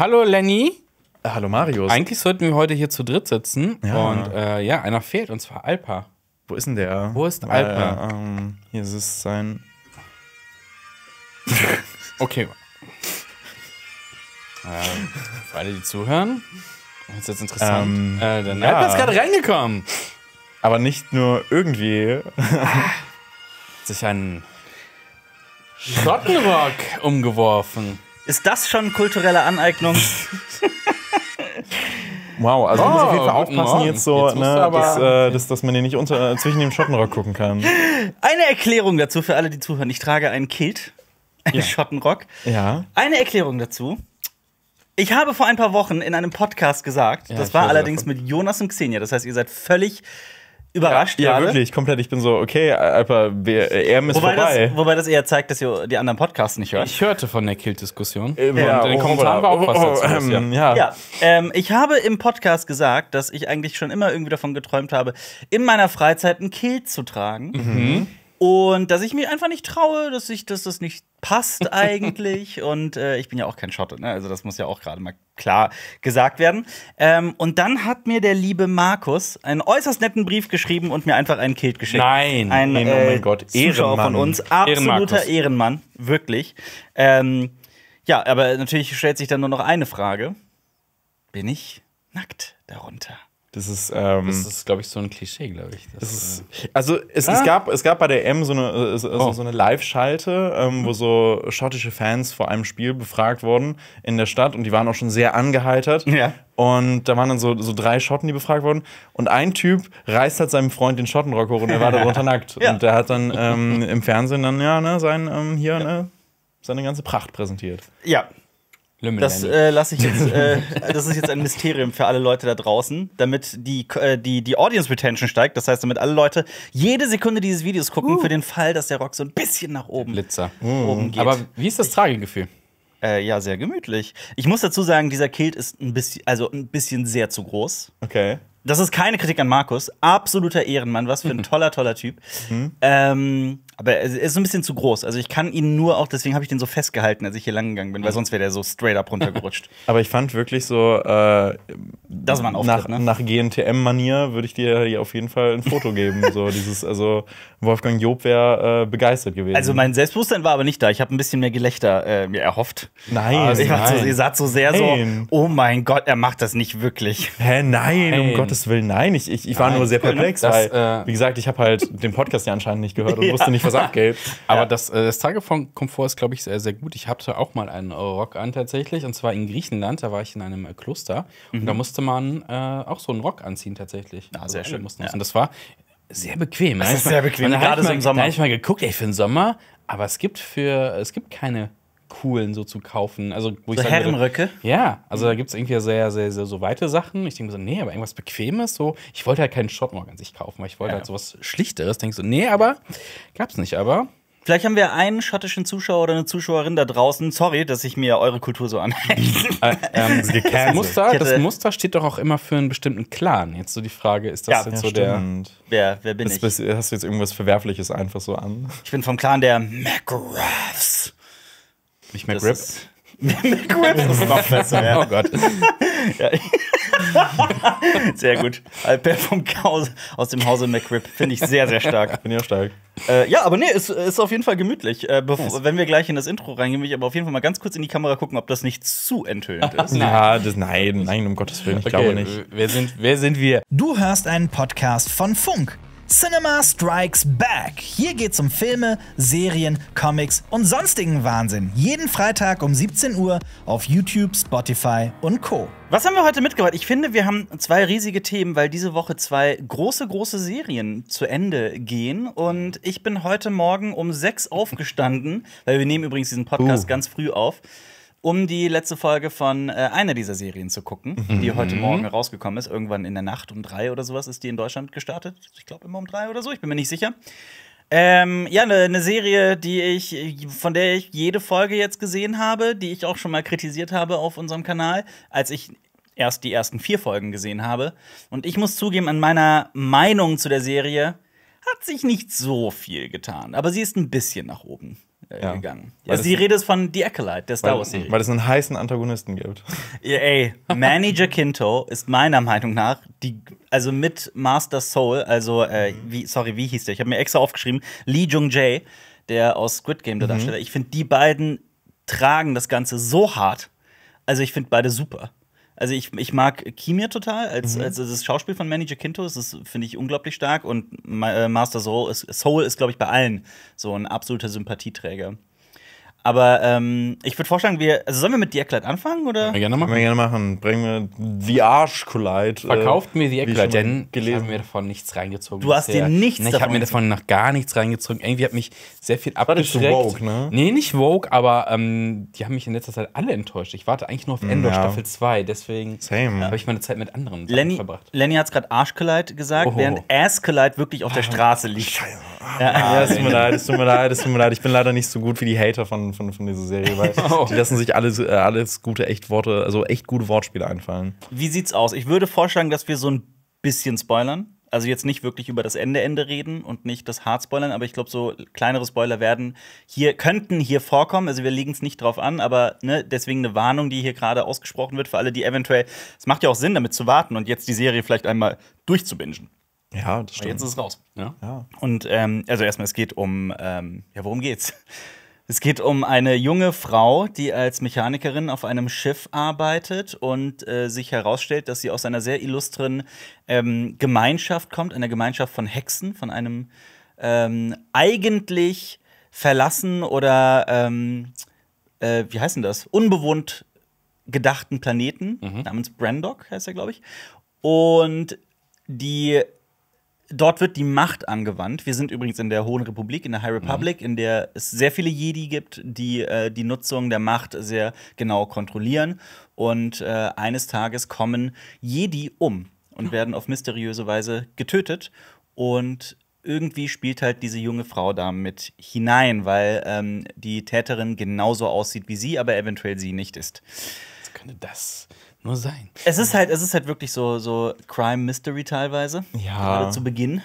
Hallo Lenny. Äh, hallo Marius. Eigentlich sollten wir heute hier zu dritt sitzen. Ja. Und äh, ja, einer fehlt, und zwar Alpa. Wo ist denn der? Wo ist Weil, Alpa? Ähm, hier ist es sein. okay. Äh, für alle, die zuhören, ist jetzt interessant. Ähm, äh, der ja. Alpa ist gerade reingekommen. Aber nicht nur irgendwie. Hat sich einen Schottenrock umgeworfen. Ist das schon kulturelle Aneignung? Wow, also oh, muss auf jeden Fall oh, aufpassen Morgen. jetzt so, jetzt ne, dass, äh, dass, dass, man hier nicht unter, äh, zwischen dem Schottenrock gucken kann. Eine Erklärung dazu für alle, die zuhören. Ich trage einen Kilt, einen ja. Schottenrock. Ja. Eine Erklärung dazu. Ich habe vor ein paar Wochen in einem Podcast gesagt, ja, das war allerdings davon. mit Jonas und Xenia, das heißt, ihr seid völlig überrascht ja, Ja, wirklich, komplett. Ich bin so, okay, Alper, er äh, ist wobei vorbei. Das, wobei das eher zeigt, dass ihr die anderen Podcasts nicht hört. Ich hörte von der Kill-Diskussion. Ja, äh, und in den Kommentaren war auch oh, was oh, dazu. ähm, ja. ja ähm, ich habe im Podcast gesagt, dass ich eigentlich schon immer irgendwie davon geträumt habe, in meiner Freizeit ein Kilt zu tragen. Mhm. Und dass ich mich einfach nicht traue, dass ich, dass das nicht passt eigentlich. und äh, ich bin ja auch kein Schotte, ne? Also das muss ja auch gerade mal klar gesagt werden. Ähm, und dann hat mir der liebe Markus einen äußerst netten Brief geschrieben und mir einfach einen Kilt geschickt. Nein, ein, nein, oh mein äh, Gott, Ehrenmann. Zuschauer von uns, absoluter Ehrenmann, wirklich. Ähm, ja, aber natürlich stellt sich dann nur noch eine Frage: Bin ich nackt darunter? Das ist, ähm, ist glaube ich, so ein Klischee, glaube ich. Das, ist, äh, also es, ah. es, gab, es gab bei der M so eine, äh, so, also oh. so eine Live-Schalte, ähm, wo hm. so schottische Fans vor einem Spiel befragt wurden in der Stadt und die waren auch schon sehr angeheitert. Ja. Und da waren dann so, so drei Schotten, die befragt wurden. Und ein Typ reißt halt seinem Freund den Schottenrock hoch und er war darunter nackt. Ja. Und der hat dann ähm, im Fernsehen dann, ja, ne, sein, ähm, hier, ja. ne, seine ganze Pracht präsentiert. Ja, Lümmel das äh, lasse ich jetzt. Äh, das ist jetzt ein Mysterium für alle Leute da draußen, damit die, äh, die, die Audience Retention steigt. Das heißt, damit alle Leute jede Sekunde dieses Videos gucken, uh. für den Fall, dass der Rock so ein bisschen nach oben, Blitzer. Oben mm. geht. Aber wie ist das Tragegefühl? Äh, ja, sehr gemütlich. Ich muss dazu sagen, dieser Kilt ist ein bisschen, also ein bisschen sehr zu groß. Okay. Das ist keine Kritik an Markus. Absoluter Ehrenmann. Was für ein toller, toller Typ. Mhm. Ähm, aber er ist so ein bisschen zu groß. Also ich kann ihn nur auch, deswegen habe ich den so festgehalten, als ich hier lang gegangen bin, weil mhm. sonst wäre der so straight up runtergerutscht. Aber ich fand wirklich so, äh, dass man auftritt, nach, ne? nach GNTM-Manier würde ich dir hier auf jeden Fall ein Foto geben. so dieses, also Wolfgang Job wäre äh, begeistert gewesen. Also mein Selbstbewusstsein war aber nicht da. Ich habe ein bisschen mehr Gelächter äh, mir erhofft. Nein. Also ah, ich nein. So, ihr sagt so sehr nein. so, oh mein Gott, er macht das nicht wirklich. Hä, nein, nein. um Gottes Willen, nein. Ich, ich, ich war nein. nur sehr genau. perplex, das, weil, äh, wie gesagt, ich habe halt den Podcast ja anscheinend nicht gehört und ja. wusste nicht, was was Aber ja. das, äh, das Tagekomfort ist, glaube ich, sehr, sehr gut. Ich hatte auch mal einen Rock an tatsächlich, und zwar in Griechenland. Da war ich in einem äh, Kloster mhm. und da mhm. musste man äh, auch so einen Rock anziehen tatsächlich. Ja, ah, also sehr schön. Mussten ja. Und das war sehr bequem. Das ist sehr bequem, gerade so im Sommer. Da habe ich mal geguckt, ey, für den Sommer, aber es gibt für, es gibt keine coolen so zu kaufen. Also, wo so ich Herrenröcke? Würde, ja, also da gibt es irgendwie sehr, sehr, sehr so weite Sachen. Ich denke so, nee, aber irgendwas Bequemes. So, ich wollte halt keinen Shotmog an sich kaufen, weil ich wollte ja. halt sowas Schlichteres. Denke so, nee, aber gab's nicht, aber. Vielleicht haben wir einen schottischen Zuschauer oder eine Zuschauerin da draußen. Sorry, dass ich mir eure Kultur so anhänge. äh, ähm, das, Muster, das Muster steht doch auch immer für einen bestimmten Clan. Jetzt so die Frage, ist das ja, jetzt ja, so stimmt. der. Wer, wer bin das, ich? Hast du jetzt irgendwas Verwerfliches einfach so an? Ich bin vom Clan der McGraths. Nicht McRib? Das ist noch besser, ja. Oh Gott. ja. sehr gut. Alper vom Chaos aus dem Hause McRib. Finde ich sehr, sehr stark. Finde ich auch stark. Äh, ja, aber nee, ist, ist auf jeden Fall gemütlich. Äh, nice. Wenn wir gleich in das Intro reingehen, will ich aber auf jeden Fall mal ganz kurz in die Kamera gucken, ob das nicht zu enthüllend ist. Na, das, nein, nein, um Gottes Willen, ich okay, glaube nicht. Wer sind, wer sind wir? Du hörst einen Podcast von Funk. Cinema Strikes Back. Hier geht's um Filme, Serien, Comics und sonstigen Wahnsinn. Jeden Freitag um 17 Uhr auf YouTube, Spotify und Co. Was haben wir heute mitgebracht? Ich finde, wir haben zwei riesige Themen, weil diese Woche zwei große, große Serien zu Ende gehen. Und ich bin heute Morgen um sechs aufgestanden, weil wir nehmen übrigens diesen Podcast uh. ganz früh auf um die letzte Folge von äh, einer dieser Serien zu gucken, mhm. die heute mhm. Morgen rausgekommen ist. Irgendwann in der Nacht um drei oder sowas ist die in Deutschland gestartet. Ich glaube immer um drei oder so, ich bin mir nicht sicher. Ähm, ja, eine ne Serie, die ich, von der ich jede Folge jetzt gesehen habe, die ich auch schon mal kritisiert habe auf unserem Kanal, als ich erst die ersten vier Folgen gesehen habe. Und ich muss zugeben, an meiner Meinung zu der Serie hat sich nicht so viel getan, aber sie ist ein bisschen nach oben äh, ja. gegangen. Weil also die Rede ist von The Acolyte, der Star Wars-Serie. Weil es einen heißen Antagonisten gibt. Ja, ey, Manny Jacinto ist meiner Meinung nach die, also mit Master Soul, also, äh, mhm. wie, sorry, wie hieß der? Ich habe mir extra aufgeschrieben, Lee Jung Jae, der aus Squid Game, der mhm. Darsteller. Ich finde, die beiden tragen das Ganze so hart. Also ich finde beide super. Also ich, ich mag Kimir total, als, mhm. als also das Schauspiel von Manager Kinto, das finde ich unglaublich stark und äh, Master Soul ist, Soul ist glaube ich, bei allen so ein absoluter Sympathieträger. Aber ähm, ich würde vorschlagen, wir. Also sollen wir mit The Acolyte anfangen? Oder? Können wir gerne machen. wir gerne machen. Bringen wir The Arsch Collide. Äh, Verkauft mir The Acolyte, denn gelesen. ich habe mir davon nichts reingezogen. Du hast bisher. dir nichts Nein, Ich habe mir davon noch gar nichts reingezogen. Irgendwie hat mich sehr viel abgeschreckt. War das Vogue, ne? Nee, nicht Vogue, aber ähm, die haben mich in letzter Zeit alle enttäuscht. Ich warte eigentlich nur auf Endor ja. Staffel 2. Deswegen habe ich meine Zeit mit anderen Lenny, verbracht. Lenny hat es gerade Arsch Collide gesagt, Oho. während Ass Collide wirklich auf der Straße liegt. Scheiße. Ah, ja, es tut mir leid, es tut mir leid, es tut mir leid. Ich bin leider nicht so gut wie die Hater von von, von, von dieser Serie, weil oh. die lassen sich alles, äh, alles gute echt Worte, also echt gute Wortspiele einfallen. Wie sieht's aus? Ich würde vorschlagen, dass wir so ein bisschen spoilern. Also jetzt nicht wirklich über das Ende Ende reden und nicht das Hard spoilern, aber ich glaube, so kleinere Spoiler werden hier, könnten hier vorkommen. Also wir legen es nicht drauf an, aber ne, deswegen eine Warnung, die hier gerade ausgesprochen wird, für alle, die eventuell, es macht ja auch Sinn, damit zu warten und jetzt die Serie vielleicht einmal durchzubingen. Ja, das stimmt. Aber jetzt ist es raus. Ja. Ne? ja. Und ähm, also erstmal, es geht um, ähm, ja, worum geht's? Es geht um eine junge Frau, die als Mechanikerin auf einem Schiff arbeitet und äh, sich herausstellt, dass sie aus einer sehr illustren ähm, Gemeinschaft kommt, einer Gemeinschaft von Hexen, von einem ähm, eigentlich verlassen oder ähm, äh, wie heißt denn das? Unbewohnt gedachten Planeten mhm. namens Brandock heißt er, glaube ich. Und die Dort wird die Macht angewandt. Wir sind übrigens in der Hohen Republik, in der High Republic, mhm. in der es sehr viele Jedi gibt, die äh, die Nutzung der Macht sehr genau kontrollieren. Und äh, eines Tages kommen Jedi um und mhm. werden auf mysteriöse Weise getötet. Und irgendwie spielt halt diese junge Frau da mit hinein, weil ähm, die Täterin genauso aussieht wie sie, aber eventuell sie nicht ist. Was könnte das? nur sein. Es ist halt, es ist halt wirklich so, so Crime Mystery teilweise. Ja. Gerade zu Beginn.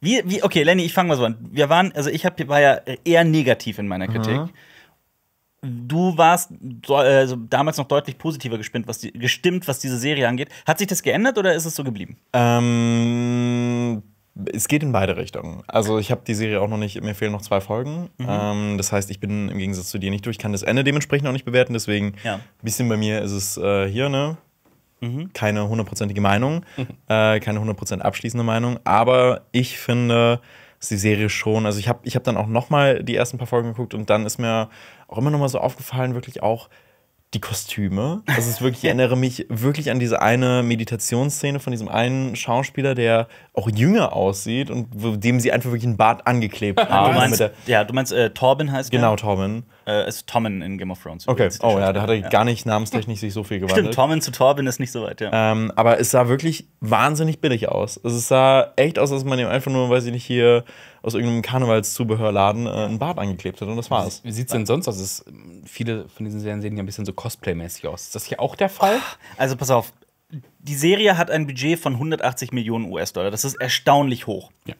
Wie, wie, okay, Lenny, ich fange mal so an. Wir waren, also ich hab, war ja eher negativ in meiner mhm. Kritik. Mhm. Du warst also damals noch deutlich positiver gestimmt was, die, gestimmt, was diese Serie angeht. Hat sich das geändert oder ist es so geblieben? Ähm es geht in beide Richtungen. Also ich habe die Serie auch noch nicht, mir fehlen noch zwei Folgen. Mhm. Ähm, das heißt, ich bin im Gegensatz zu dir nicht durch, ich kann das Ende dementsprechend auch nicht bewerten. Deswegen ja. ein bisschen bei mir ist es äh, hier, ne? Mhm. Keine hundertprozentige Meinung, mhm. äh, keine hundertprozentig abschließende Meinung. Aber ich finde, dass die Serie schon, also ich habe ich hab dann auch nochmal die ersten paar Folgen geguckt und dann ist mir auch immer nochmal so aufgefallen, wirklich auch, die Kostüme. Also es ist wirklich, ich erinnere mich wirklich an diese eine Meditationsszene von diesem einen Schauspieler, der auch jünger aussieht und dem sie einfach wirklich einen Bart angeklebt haben. Du meinst, also ja, du meinst äh, Torben heißt Genau, Torben. Äh, ist Tommen in Game of Thrones. Okay, oh ja, da hat er ja. gar nicht namenstechnisch sich so viel gewandelt. Stimmt, Tommen zu Torben ist nicht so weit, ja. Ähm, aber es sah wirklich wahnsinnig billig aus. Also es sah echt aus, als man ihm einfach nur, weiß ich nicht, hier aus irgendeinem Karnevalszubehörladen äh, einen Bart angeklebt hat und das war's. Wie sieht es denn sonst aus? Ist, äh, viele von diesen Serien sehen ja ein bisschen so Cosplay-mäßig aus. Ist das hier auch der Fall? Also pass auf, die Serie hat ein Budget von 180 Millionen US-Dollar. Das ist erstaunlich hoch. Ja.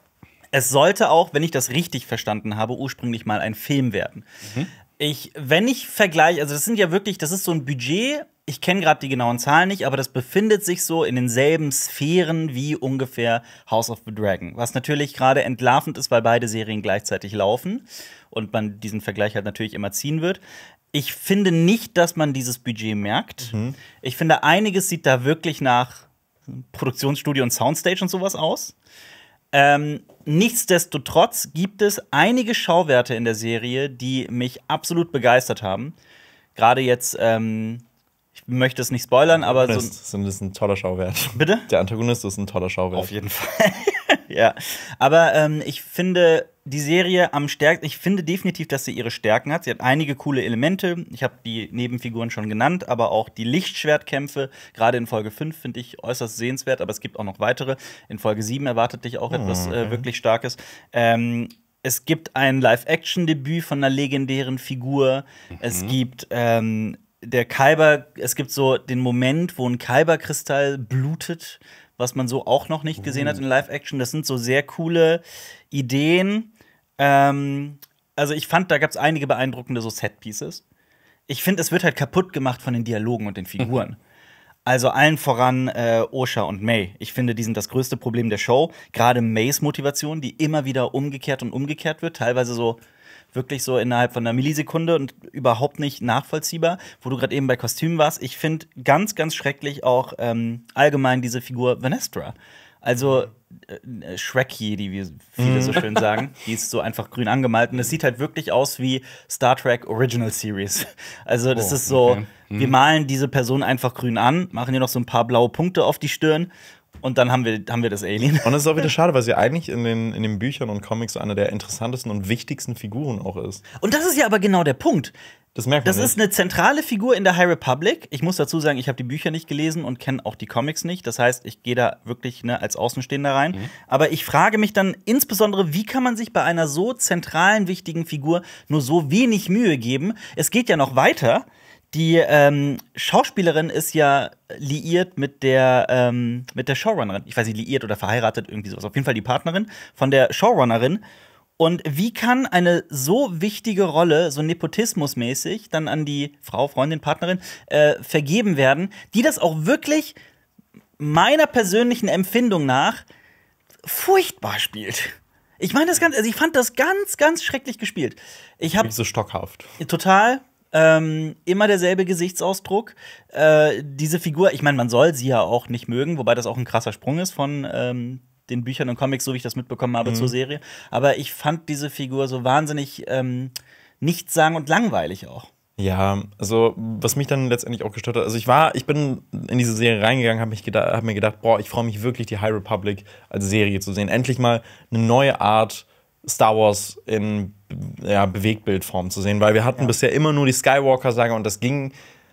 Es sollte auch, wenn ich das richtig verstanden habe, ursprünglich mal ein Film werden. Mhm. Ich, wenn ich vergleiche, also das sind ja wirklich, das ist so ein Budget ich kenne gerade die genauen Zahlen nicht, aber das befindet sich so in denselben Sphären wie ungefähr House of the Dragon. Was natürlich gerade entlarvend ist, weil beide Serien gleichzeitig laufen und man diesen Vergleich halt natürlich immer ziehen wird. Ich finde nicht, dass man dieses Budget merkt. Mhm. Ich finde, einiges sieht da wirklich nach Produktionsstudio und Soundstage und sowas aus. Ähm, nichtsdestotrotz gibt es einige Schauwerte in der Serie, die mich absolut begeistert haben. Gerade jetzt ähm, möchte es nicht spoilern, aber so. Ein, ist ein toller Schauwert. Bitte? Der Antagonist ist ein toller Schauwert. Auf jeden Fall. ja. Aber ähm, ich finde die Serie am stärksten. Ich finde definitiv, dass sie ihre Stärken hat. Sie hat einige coole Elemente. Ich habe die Nebenfiguren schon genannt, aber auch die Lichtschwertkämpfe, gerade in Folge 5, finde ich äußerst sehenswert. Aber es gibt auch noch weitere. In Folge 7 erwartet dich auch hm, etwas mhm. äh, wirklich Starkes. Ähm, es gibt ein Live-Action-Debüt von einer legendären Figur. Mhm. Es gibt ähm, der Kaiber, es gibt so den Moment, wo ein Kaiberkristall blutet, was man so auch noch nicht gesehen uh. hat oh. in Live-Action. Das sind so sehr coole Ideen. Ähm, also ich fand, da gab es einige beeindruckende so Set-Pieces. Ich finde, es wird halt kaputt gemacht von den Dialogen und den Figuren. Also allen voran äh, Osha und May. Ich finde, die sind das größte Problem der Show. Gerade Mays Motivation, die immer wieder umgekehrt und umgekehrt wird. Teilweise so, wirklich so innerhalb von einer Millisekunde und überhaupt nicht nachvollziehbar, wo du gerade eben bei Kostümen warst. Ich finde ganz, ganz schrecklich auch ähm, allgemein diese Figur Vanestra. Also äh, äh Shrek-Jedi, wie viele so mhm. schön sagen. Die ist so einfach grün angemalt. Und es sieht halt wirklich aus wie Star Trek Original Series. Also, das oh, ist so. Okay Mhm. Wir malen diese Person einfach grün an, machen ihr noch so ein paar blaue Punkte auf die Stirn und dann haben wir, haben wir das Alien. Und es ist auch wieder schade, weil sie eigentlich in den, in den Büchern und Comics eine der interessantesten und wichtigsten Figuren auch ist. Und das ist ja aber genau der Punkt. Das merkt man. Das nicht. ist eine zentrale Figur in der High Republic. Ich muss dazu sagen, ich habe die Bücher nicht gelesen und kenne auch die Comics nicht. Das heißt, ich gehe da wirklich ne, als Außenstehender rein. Mhm. Aber ich frage mich dann insbesondere, wie kann man sich bei einer so zentralen, wichtigen Figur nur so wenig Mühe geben? Es geht ja noch weiter. Die ähm, Schauspielerin ist ja liiert mit der, ähm, mit der Showrunnerin. Ich weiß nicht, liiert oder verheiratet, irgendwie sowas. Auf jeden Fall die Partnerin von der Showrunnerin. Und wie kann eine so wichtige Rolle, so nepotismusmäßig, dann an die Frau, Freundin, Partnerin äh, vergeben werden, die das auch wirklich meiner persönlichen Empfindung nach furchtbar spielt? Ich meine das ganz, also ich fand das ganz, ganz schrecklich gespielt. Ich habe so stockhaft. Total. Ähm, immer derselbe Gesichtsausdruck. Äh, diese Figur, ich meine, man soll sie ja auch nicht mögen, wobei das auch ein krasser Sprung ist von ähm, den Büchern und Comics, so wie ich das mitbekommen habe, mhm. zur Serie. Aber ich fand diese Figur so wahnsinnig ähm, nichtssagend und langweilig auch. Ja, also was mich dann letztendlich auch gestört hat, also ich war, ich bin in diese Serie reingegangen, habe hab mir gedacht, boah, ich freue mich wirklich, die High Republic als Serie zu sehen. Endlich mal eine neue Art Star Wars in ja, Bewegbildform zu sehen, weil wir hatten ja. bisher immer nur die Skywalker-Saga und das ging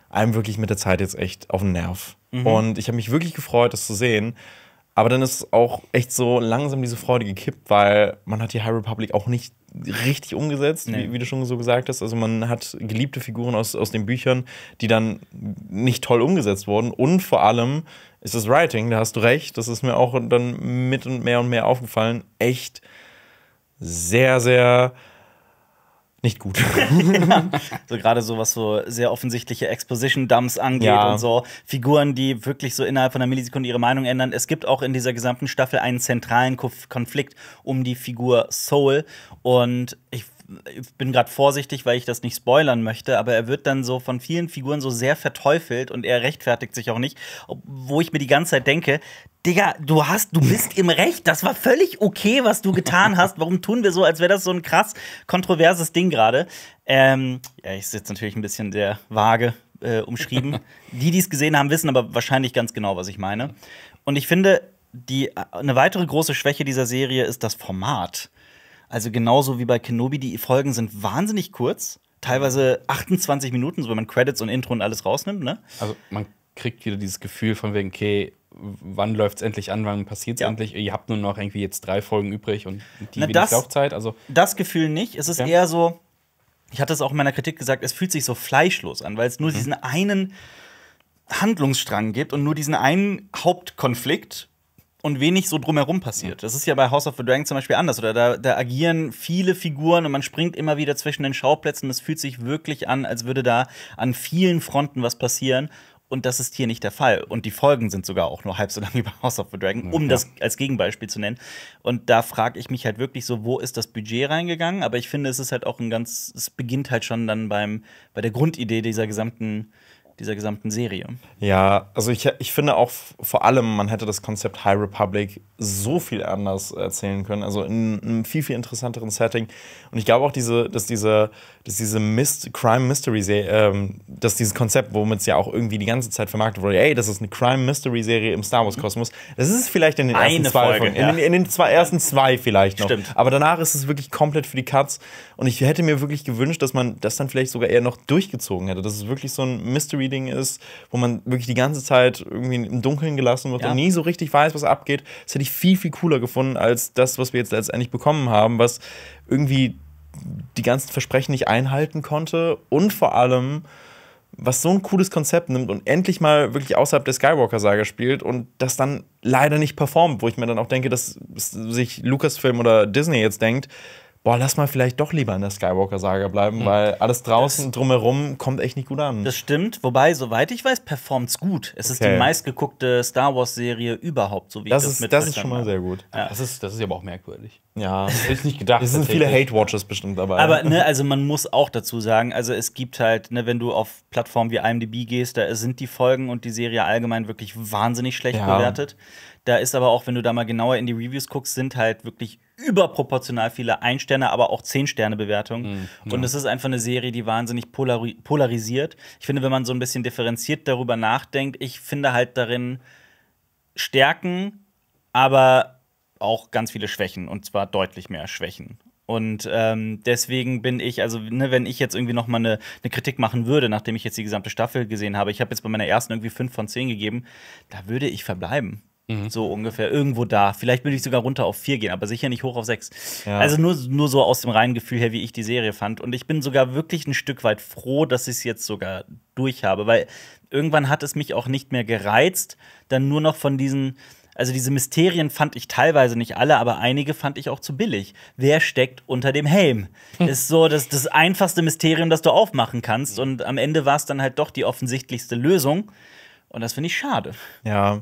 einem wirklich mit der Zeit jetzt echt auf den Nerv. Mhm. Und ich habe mich wirklich gefreut, das zu sehen. Aber dann ist auch echt so langsam diese Freude gekippt, weil man hat die High Republic auch nicht richtig umgesetzt, nee. wie, wie, du schon so gesagt hast. Also man hat geliebte Figuren aus, aus den Büchern, die dann nicht toll umgesetzt wurden. Und vor allem ist das Writing, da hast du recht, das ist mir auch dann mit und mehr und mehr aufgefallen, echt sehr, sehr nicht gut. ja. So gerade so, was so sehr offensichtliche Exposition-Dumps angeht ja. und so. Figuren, die wirklich so innerhalb von einer Millisekunde ihre Meinung ändern. Es gibt auch in dieser gesamten Staffel einen zentralen Konflikt um die Figur Soul. Und ich ich bin gerade vorsichtig, weil ich das nicht spoilern möchte, aber er wird dann so von vielen Figuren so sehr verteufelt und er rechtfertigt sich auch nicht, wo ich mir die ganze Zeit denke, Digga, du hast, du bist im Recht. Das war völlig okay, was du getan hast. Warum tun wir so, als wäre das so ein krass kontroverses Ding gerade? Ähm, ja, ich sitze natürlich ein bisschen sehr vage äh, umschrieben. die, die es gesehen haben, wissen aber wahrscheinlich ganz genau, was ich meine. Und ich finde, die, eine weitere große Schwäche dieser Serie ist das Format. Also genauso wie bei Kenobi, die Folgen sind wahnsinnig kurz. Teilweise 28 Minuten, so wenn man Credits und Intro und alles rausnimmt, ne? Also man kriegt wieder dieses Gefühl von wegen, okay, wann läuft es endlich an, wann passiert es ja. endlich? Ihr habt nur noch irgendwie jetzt drei Folgen übrig und die Na, das, Laufzeit. Also, das Gefühl nicht. Es ist ja. eher so, ich hatte es auch in meiner Kritik gesagt, es fühlt sich so fleischlos an, weil es nur mhm. diesen einen Handlungsstrang gibt und nur diesen einen Hauptkonflikt und wenig so drumherum passiert. Das ist ja bei House of the Dragon zum Beispiel anders. Oder da, da agieren viele Figuren und man springt immer wieder zwischen den Schauplätzen. Es fühlt sich wirklich an, als würde da an vielen Fronten was passieren. Und das ist hier nicht der Fall. Und die Folgen sind sogar auch nur halb so lang wie bei House of the Dragon, um ja. das als Gegenbeispiel zu nennen. Und da frage ich mich halt wirklich so, wo ist das Budget reingegangen? Aber ich finde, es ist halt auch ein ganz, es beginnt halt schon dann beim, bei der Grundidee dieser gesamten dieser gesamten Serie. Ja, also ich, ich finde auch vor allem, man hätte das Konzept High Republic so viel anders erzählen können, also in einem viel, viel interessanteren Setting. Und ich glaube auch, diese, dass diese dass diese Myst Crime Mystery Serie, ähm, dass dieses Konzept, womit es ja auch irgendwie die ganze Zeit vermarktet wurde, ey, das ist eine Crime Mystery Serie im Star Wars Kosmos. Das ist es vielleicht in den eine ersten zwei Folge, von, ja. in, in, den zwei, ersten zwei vielleicht noch. Stimmt. Aber danach ist es wirklich komplett für die Cuts. Und ich hätte mir wirklich gewünscht, dass man das dann vielleicht sogar eher noch durchgezogen hätte, dass es wirklich so ein Mystery Ding ist, wo man wirklich die ganze Zeit irgendwie im Dunkeln gelassen wird ja. und nie so richtig weiß, was abgeht. Das hätte ich viel viel cooler gefunden als das, was wir jetzt letztendlich bekommen haben, was irgendwie die ganzen Versprechen nicht einhalten konnte und vor allem, was so ein cooles Konzept nimmt und endlich mal wirklich außerhalb der Skywalker-Saga spielt und das dann leider nicht performt, wo ich mir dann auch denke, dass sich Lucasfilm oder Disney jetzt denkt, boah, lass mal vielleicht doch lieber in der Skywalker-Saga bleiben, mhm. weil alles draußen das, drumherum kommt echt nicht gut an. Das stimmt, wobei, soweit ich weiß, performt es gut. Es okay. ist die meistgeguckte Star Wars-Serie überhaupt, so wie das ich ist, das Das ist schon mal sehr gut. Ja. Das, ist, das ist aber auch merkwürdig. Ja, hätte ich nicht gedacht. Es sind viele Hate-Watchers bestimmt dabei. Aber ne, also man muss auch dazu sagen, also es gibt halt, ne, wenn du auf Plattformen wie IMDb gehst, da sind die Folgen und die Serie allgemein wirklich wahnsinnig schlecht ja. bewertet. Da ist aber auch, wenn du da mal genauer in die Reviews guckst, sind halt wirklich überproportional viele Ein-Sterne, aber auch Zehn-Sterne-Bewertungen. Mhm, ja. Und es ist einfach eine Serie, die wahnsinnig polari polarisiert. Ich finde, wenn man so ein bisschen differenziert darüber nachdenkt, ich finde halt darin Stärken, aber auch ganz viele Schwächen und zwar deutlich mehr Schwächen. Und ähm, deswegen bin ich, also ne, wenn ich jetzt irgendwie noch mal eine ne Kritik machen würde, nachdem ich jetzt die gesamte Staffel gesehen habe, ich habe jetzt bei meiner ersten irgendwie fünf von zehn gegeben, da würde ich verbleiben. Mhm. So ungefähr, irgendwo da. Vielleicht würde ich sogar runter auf vier gehen, aber sicher nicht hoch auf sechs. Ja. Also nur, nur so aus dem reinen Gefühl her, wie ich die Serie fand. Und ich bin sogar wirklich ein Stück weit froh, dass ich es jetzt sogar durch habe, weil irgendwann hat es mich auch nicht mehr gereizt, dann nur noch von diesen. Also diese Mysterien fand ich teilweise nicht alle, aber einige fand ich auch zu billig. Wer steckt unter dem Helm? ist so das, das einfachste Mysterium, das du aufmachen kannst. Mhm. Und am Ende war es dann halt doch die offensichtlichste Lösung. Und das finde ich schade. Ja.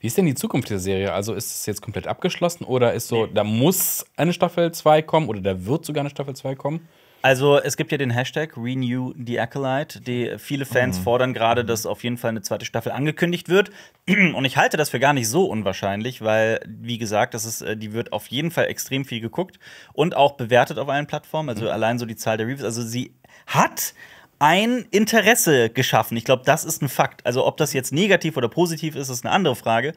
Wie ist denn die Zukunft der Serie? Also ist es jetzt komplett abgeschlossen oder ist so, nee. da muss eine Staffel 2 kommen oder da wird sogar eine Staffel 2 kommen? Also es gibt ja den Hashtag Renew the Acolyte. Die, viele Fans mhm. fordern gerade, mhm. dass auf jeden Fall eine zweite Staffel angekündigt wird. Und ich halte das für gar nicht so unwahrscheinlich, weil, wie gesagt, das ist, äh, die wird auf jeden Fall extrem viel geguckt und auch bewertet auf allen Plattformen. Also mhm. allein so die Zahl der Reviews. Also sie hat ein Interesse geschaffen. Ich glaube, das ist ein Fakt. Also ob das jetzt negativ oder positiv ist, ist eine andere Frage.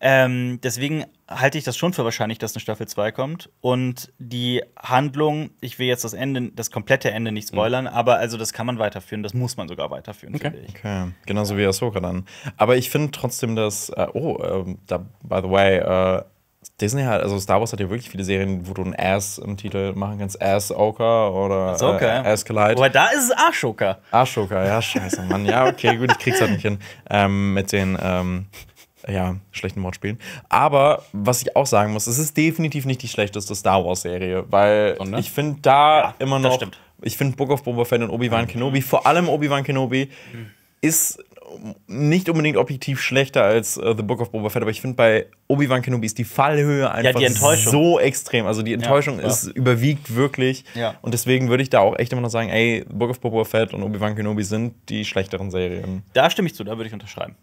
Ähm, deswegen halte ich das schon für wahrscheinlich, dass eine Staffel 2 kommt. Und die Handlung, ich will jetzt das Ende, das komplette Ende nicht mhm. spoilern, mhm. aber also das kann man weiterführen, das muss man sogar weiterführen, okay. finde ich. Okay, genauso wie Ahsoka dann. Aber ich finde trotzdem, dass, äh, oh, äh, da, by the way, äh, Disney hat, also Star Wars hat ja wirklich viele Serien, wo du ein Ass im Titel machen kannst. Ass Oka oder Ahsoka, äh, Ass Collide. Aber da ist es Ashoka. Ashoka, ja, scheiße, Mann. Ja, okay, gut, ich krieg's halt nicht hin. Ähm, mit den, ähm, ja, schlechten Wortspielen. Aber was ich auch sagen muss, es ist definitiv nicht die schlechteste Star Wars-Serie, weil und, ne? ich finde da ja, immer noch. Das stimmt. Ich finde Book of Boba Fett und Obi-Wan mhm. Kenobi, vor allem Obi-Wan Kenobi, mhm. ist nicht unbedingt objektiv schlechter als äh, The Book of Boba Fett, aber ich finde bei Obi-Wan Kenobi ist die Fallhöhe einfach ja, so extrem. Also die Enttäuschung ja, ist überwiegt wirklich. Ja. Und deswegen würde ich da auch echt immer noch sagen, ey, Book of Boba Fett und Obi-Wan Kenobi sind die schlechteren Serien. Da stimme ich zu, da würde ich unterschreiben.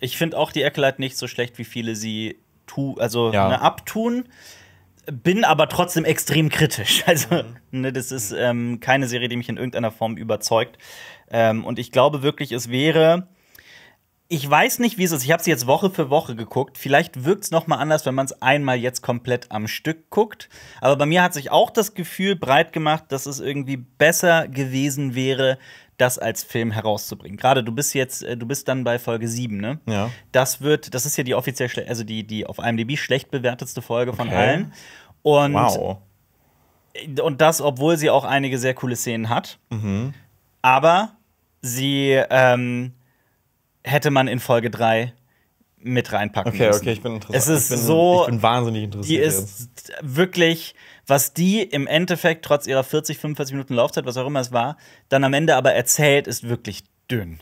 Ich finde auch die Acolyte nicht so schlecht, wie viele sie tu also ne, abtun bin aber trotzdem extrem kritisch. Also, ne, das ist ähm, keine Serie, die mich in irgendeiner Form überzeugt. Ähm, und ich glaube wirklich, es wäre ich weiß nicht, wie es ist. Ich habe es jetzt Woche für Woche geguckt. Vielleicht wirkt es nochmal anders, wenn man es einmal jetzt komplett am Stück guckt. Aber bei mir hat sich auch das Gefühl breit gemacht, dass es irgendwie besser gewesen wäre, das als Film herauszubringen. Gerade du bist jetzt, äh, du bist dann bei Folge 7, ne? Ja. Das wird, das ist ja die offiziell, also die, die auf IMDb schlecht bewertetste Folge von allen. Und, wow. Äh, und das, obwohl sie auch einige sehr coole Szenen hat. Mhm. Aber sie, ähm, hätte man in Folge 3 mit reinpacken okay, müssen. Okay, okay, ich bin interessiert. Es ist ich bin, so, ich bin wahnsinnig interessiert. Die ist jetzt. wirklich, was die im Endeffekt trotz ihrer 40, 45 Minuten Laufzeit, was auch immer es war, dann am Ende aber erzählt, ist wirklich dünn.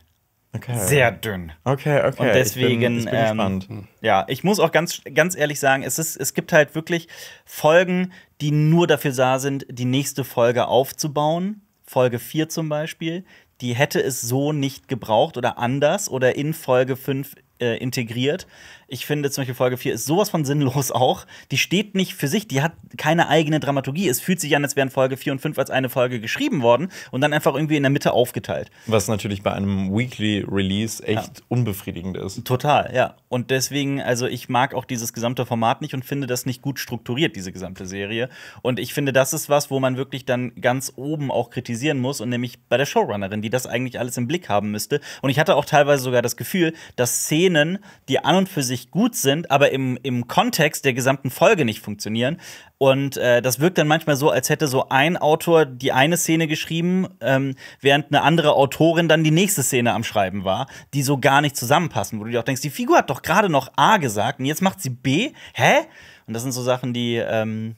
Okay. Sehr dünn. Okay, okay. Und deswegen, ich bin, ich bin ähm, gespannt. ja, ich muss auch ganz, ganz ehrlich sagen, es, ist, es gibt halt wirklich Folgen, die nur dafür da sind, die nächste Folge aufzubauen. Folge 4 zum Beispiel, die hätte es so nicht gebraucht oder anders oder in Folge 5 äh, integriert. Ich finde zum Beispiel Folge 4 ist sowas von sinnlos auch. Die steht nicht für sich, die hat keine eigene Dramaturgie. Es fühlt sich an, als wären Folge 4 und 5 als eine Folge geschrieben worden und dann einfach irgendwie in der Mitte aufgeteilt. Was natürlich bei einem Weekly Release echt ja. unbefriedigend ist. Total, ja. Und deswegen, also ich mag auch dieses gesamte Format nicht und finde das nicht gut strukturiert, diese gesamte Serie. Und ich finde, das ist was, wo man wirklich dann ganz oben auch kritisieren muss und nämlich bei der Showrunnerin, die das eigentlich alles im Blick haben müsste. Und ich hatte auch teilweise sogar das Gefühl, dass Szenen Szenen, die an und für sich gut sind, aber im, im Kontext der gesamten Folge nicht funktionieren. Und äh, das wirkt dann manchmal so, als hätte so ein Autor die eine Szene geschrieben, ähm, während eine andere Autorin dann die nächste Szene am Schreiben war, die so gar nicht zusammenpassen, wo du dir auch denkst, die Figur hat doch gerade noch A gesagt und jetzt macht sie B. Hä? Und das sind so Sachen, die, ähm,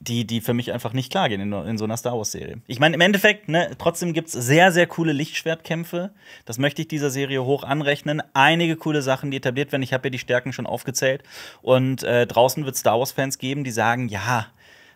die, die für mich einfach nicht klar gehen in, in so einer Star Wars-Serie. Ich meine, im Endeffekt, ne, trotzdem gibt es sehr, sehr coole Lichtschwertkämpfe. Das möchte ich dieser Serie hoch anrechnen. Einige coole Sachen, die etabliert werden. Ich habe ja die Stärken schon aufgezählt. Und äh, draußen wird Star Wars-Fans geben, die sagen, ja,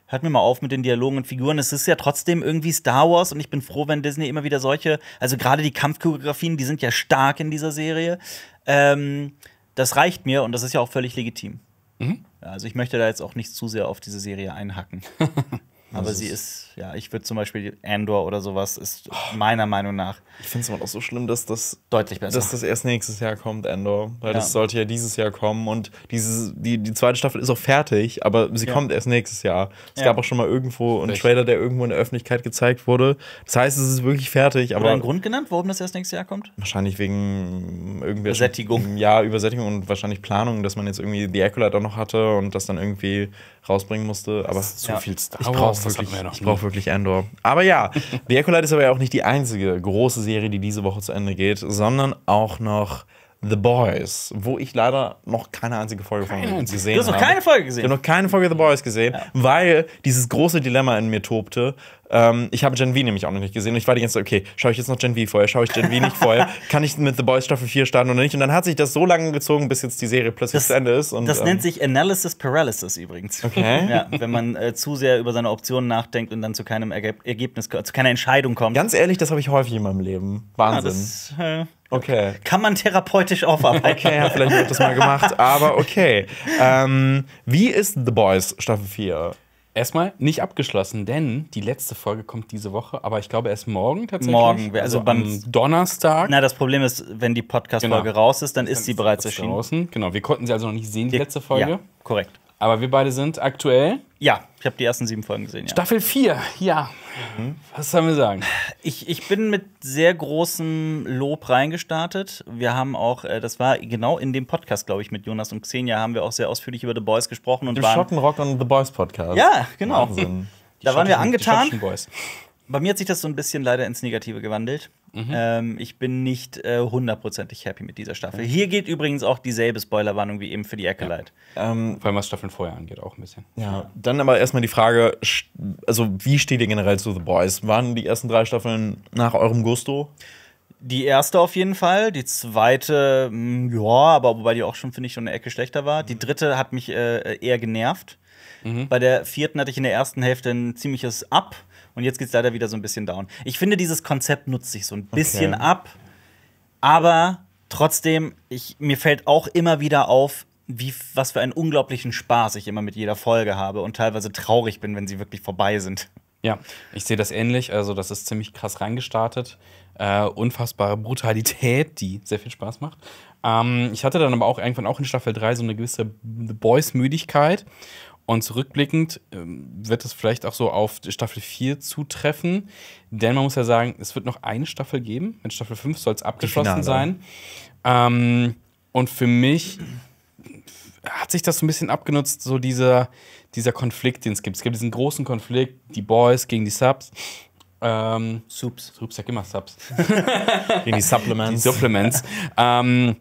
hört mir mal auf mit den Dialogen und Figuren. Es ist ja trotzdem irgendwie Star Wars und ich bin froh, wenn Disney immer wieder solche, also gerade die Kampfchoreografien, die sind ja stark in dieser Serie. Ähm, das reicht mir und das ist ja auch völlig legitim. Mhm. Also ich möchte da jetzt auch nicht zu sehr auf diese Serie einhacken. Aber sie ist ja, ich würde zum Beispiel Andor oder sowas ist oh. meiner Meinung nach. Ich finde es immer auch so schlimm, dass das deutlich besser, dass das erst nächstes Jahr kommt, Andor, weil ja. das sollte ja dieses Jahr kommen und dieses, die, die zweite Staffel ist auch fertig, aber sie ja. kommt erst nächstes Jahr. Es ja. gab auch schon mal irgendwo einen Trailer, der irgendwo in der Öffentlichkeit gezeigt wurde. Das heißt, es ist wirklich fertig. Aber oder ein Grund genannt, warum das erst nächstes Jahr kommt? Wahrscheinlich wegen irgendwie Übersättigung. Ja, Übersättigung und wahrscheinlich Planung, dass man jetzt irgendwie The Acolyte auch noch hatte und das dann irgendwie rausbringen musste. Aber zu so viel Star Wars, ich brauche wirklich, wir wirklich Endor. Aber ja, The Acolyte ist aber ja auch nicht die einzige große Serie, die diese Woche zu Ende geht, sondern auch noch The Boys, wo ich leider noch keine einzige Folge keine von einzige. gesehen habe. Du hast noch keine Folge gesehen? Ich habe noch keine Folge The Boys gesehen, ja. weil dieses große Dilemma in mir tobte. Ähm, ich habe Gen V nämlich auch noch nicht gesehen und ich war die ganze Zeit, okay, schaue ich jetzt noch Gen V vorher, schaue ich Gen V nicht vorher, kann ich mit The Boys Staffel 4 starten oder nicht? Und dann hat sich das so lange gezogen, bis jetzt die Serie plötzlich das, zu Ende ist. Und, das ähm, nennt sich Analysis Paralysis übrigens. Okay. ja, wenn man äh, zu sehr über seine Optionen nachdenkt und dann zu keinem Ergebnis, zu keiner Entscheidung kommt. Ganz ehrlich, das habe ich häufig in meinem Leben. Ah, Wahnsinn. Ja, das, äh Okay. Kann man therapeutisch aufarbeiten. Okay, ja, vielleicht wird das mal gemacht, aber okay. Ähm, wie ist The Boys Staffel 4? Erstmal nicht abgeschlossen, denn die letzte Folge kommt diese Woche, aber ich glaube erst morgen tatsächlich. Morgen, also, also beim Donnerstag. Na, das Problem ist, wenn die Podcast-Folge genau. raus ist, dann ist sie bereits erschienen. Draußen. Genau, wir konnten sie also noch nicht sehen, die, die letzte Folge. Ja, korrekt. Aber wir beide sind aktuell. Ja, ich habe die ersten sieben Folgen gesehen. Ja. Staffel 4, ja. Mhm. Was sollen wir sagen? Ich, ich bin mit sehr großem Lob reingestartet. Wir haben auch, äh, das war genau in dem Podcast, glaube ich, mit Jonas und Xenia, haben wir auch sehr ausführlich über The Boys gesprochen. Und Im Schottenrock und The Boys Podcast. Ja, genau. Wahnsinn. da waren wir angetan. Die Boys bei mir hat sich das so ein bisschen leider ins Negative gewandelt. Mhm. Ähm, ich bin nicht äh, hundertprozentig äh, happy mit dieser Staffel. Hier geht übrigens auch dieselbe Spoilerwarnung wie eben für die Acolyte. Ja. Ähm, Vor allem was Staffeln vorher angeht, auch ein bisschen. Ja, dann aber erstmal die Frage: Also, wie steht ihr generell zu The Boys? Waren die ersten drei Staffeln nach eurem Gusto? Die erste auf jeden Fall, die zweite, mh, mm, ja, aber wobei die auch schon, finde ich, schon eine Ecke schlechter war. Die mhm. dritte hat mich äh, eher genervt. Mhm. Bei der vierten hatte ich in der ersten Hälfte ein ziemliches Ab und jetzt geht es leider wieder so ein bisschen down. Ich finde, dieses Konzept nutzt sich so ein bisschen okay. ab. Aber trotzdem, ich, mir fällt auch immer wieder auf, wie, was für einen unglaublichen Spaß ich immer mit jeder Folge habe und teilweise traurig bin, wenn sie wirklich vorbei sind. Ja, ich sehe das ähnlich. Also, das ist ziemlich krass reingestartet. Äh, unfassbare Brutalität, die sehr viel Spaß macht. Ähm, ich hatte dann aber auch irgendwann auch in Staffel 3 so eine gewisse Boys-Müdigkeit und zurückblickend ähm, wird es vielleicht auch so auf Staffel 4 zutreffen. Denn man muss ja sagen, es wird noch eine Staffel geben. Mit Staffel 5 soll es abgeschlossen sein. Ähm, und für mich hat sich das so ein bisschen abgenutzt, so dieser, dieser Konflikt, den es gibt. Es gibt diesen großen Konflikt, die Boys gegen die Subs. Ähm, Subs. Subs, sag immer Subs. gegen die Supplements. Die Supplements. ähm,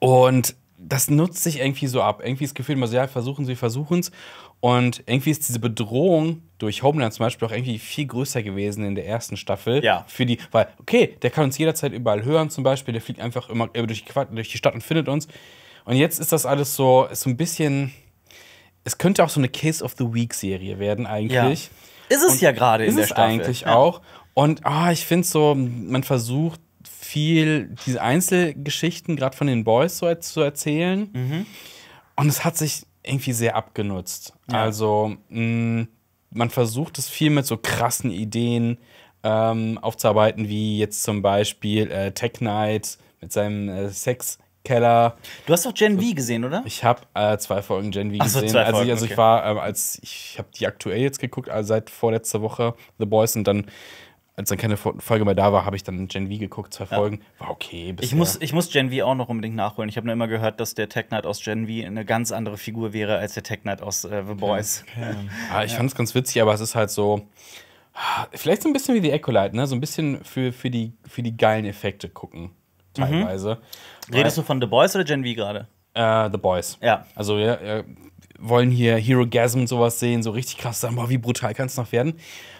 und das nutzt sich irgendwie so ab. Irgendwie ist das Gefühl immer so, ja, versuchen sie, versuchen es. Und irgendwie ist diese Bedrohung durch Homeland zum Beispiel auch irgendwie viel größer gewesen in der ersten Staffel. Ja. Für die, weil, okay, der kann uns jederzeit überall hören zum Beispiel, der fliegt einfach immer äh, durch die, Stadt und findet uns. Und jetzt ist das alles so, ist so ein bisschen, es könnte auch so eine Case of the Week Serie werden eigentlich. Ja. Ist es und ja gerade in der Staffel. Ist es eigentlich ja. auch. Und oh, ich finde so, man versucht viel diese Einzelgeschichten gerade von den Boys zu, zu erzählen. Mhm. Und es hat sich irgendwie sehr abgenutzt. Ja. Also mh, mm, man versucht es viel mit so krassen Ideen ähm, aufzuarbeiten, wie jetzt zum Beispiel äh, Tech Knight mit seinem äh, Sex. Keller. Du hast doch Gen V gesehen, oder? Ich habe äh, zwei Folgen Gen V gesehen. So, also, ich, also okay. ich war, äh, als ich habe die aktuell jetzt geguckt, also seit vorletzter Woche The Boys und dann als dann keine Folge mehr da war, habe ich dann Gen V geguckt, zwei ja. Folgen. War okay. Bisher. Ich muss, ich muss Gen V auch noch unbedingt nachholen. Ich habe nur immer gehört, dass der Tech Knight aus Gen V eine ganz andere Figur wäre als der Tech Knight aus äh, The Boys. Okay. Okay. Genau. ah, ich ja. fand es ganz witzig, aber es ist halt so. Vielleicht so ein bisschen wie die Ecolite, ne? So ein bisschen für, für, die, für die geilen Effekte gucken, mhm. teilweise. Mhm. Redest du von The Boys oder Gen V gerade? Äh, The Boys. Ja. Also ja, wollen hier Hero Gasm und sowas sehen, so richtig krass sagen, boah, wie brutal kann es noch werden?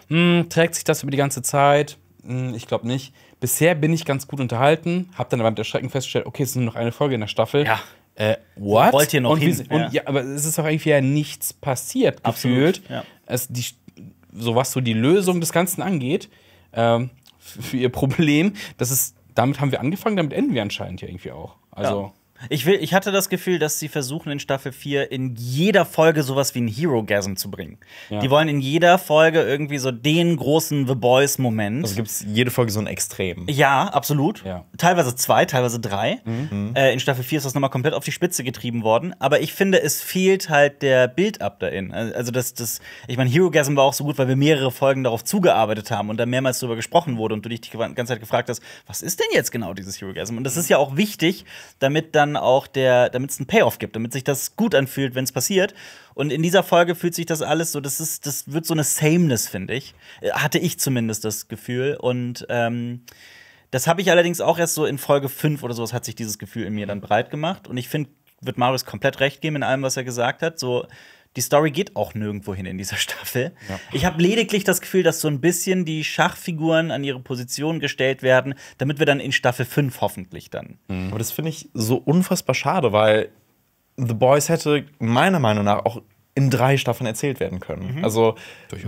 Hm, trägt sich das über die ganze Zeit? Hm, ich glaube nicht. Bisher bin ich ganz gut unterhalten, habe dann aber mit Erschrecken festgestellt, okay, es ist nur noch eine Folge in der Staffel. Ja. Äh, what? Wollt ihr noch und hin? Wir, und, ja. ja. aber es ist auch irgendwie ja nichts passiert gefühlt. Absolut, ja. Es, die, so was so die Lösung des Ganzen angeht, ähm, für ihr Problem, das ist, damit haben wir angefangen, damit enden wir anscheinend ja irgendwie auch. Also. Ja. Ich, will, ich hatte das Gefühl, dass sie versuchen, in Staffel 4 in jeder Folge sowas wie ein Hero-Gasm zu bringen. Ja. Die wollen in jeder Folge irgendwie so den großen The Boys-Moment. Also gibt es jede Folge so ein Extrem. Ja, absolut. Ja. Teilweise zwei, teilweise drei. Mhm. mhm. Äh, in Staffel 4 ist das nochmal komplett auf die Spitze getrieben worden. Aber ich finde, es fehlt halt der Build-up darin. Also, das, das, ich meine, Hero-Gasm war auch so gut, weil wir mehrere Folgen darauf zugearbeitet haben und da mehrmals darüber gesprochen wurde und du dich die ganze Zeit gefragt hast, was ist denn jetzt genau dieses Hero-Gasm? Und das mhm. ist ja auch wichtig, damit dann dann auch der, damit es einen Payoff gibt, damit sich das gut anfühlt, wenn es passiert. Und in dieser Folge fühlt sich das alles so, das ist, das wird so eine Sameness, finde ich. Äh, hatte ich zumindest das Gefühl. Und ähm, das habe ich allerdings auch erst so in Folge 5 oder sowas hat sich dieses Gefühl in mir dann breit gemacht. Und ich finde, wird Marius komplett recht geben in allem, was er gesagt hat. So, die Story geht auch nirgendwo hin in dieser Staffel. Ja. Ich habe lediglich das Gefühl, dass so ein bisschen die Schachfiguren an ihre Position gestellt werden, damit wir dann in Staffel 5 hoffentlich dann. Mhm. Aber das finde ich so unfassbar schade, weil The Boys hätte meiner Meinung nach auch in drei Staffeln erzählt werden können. Mhm. Also,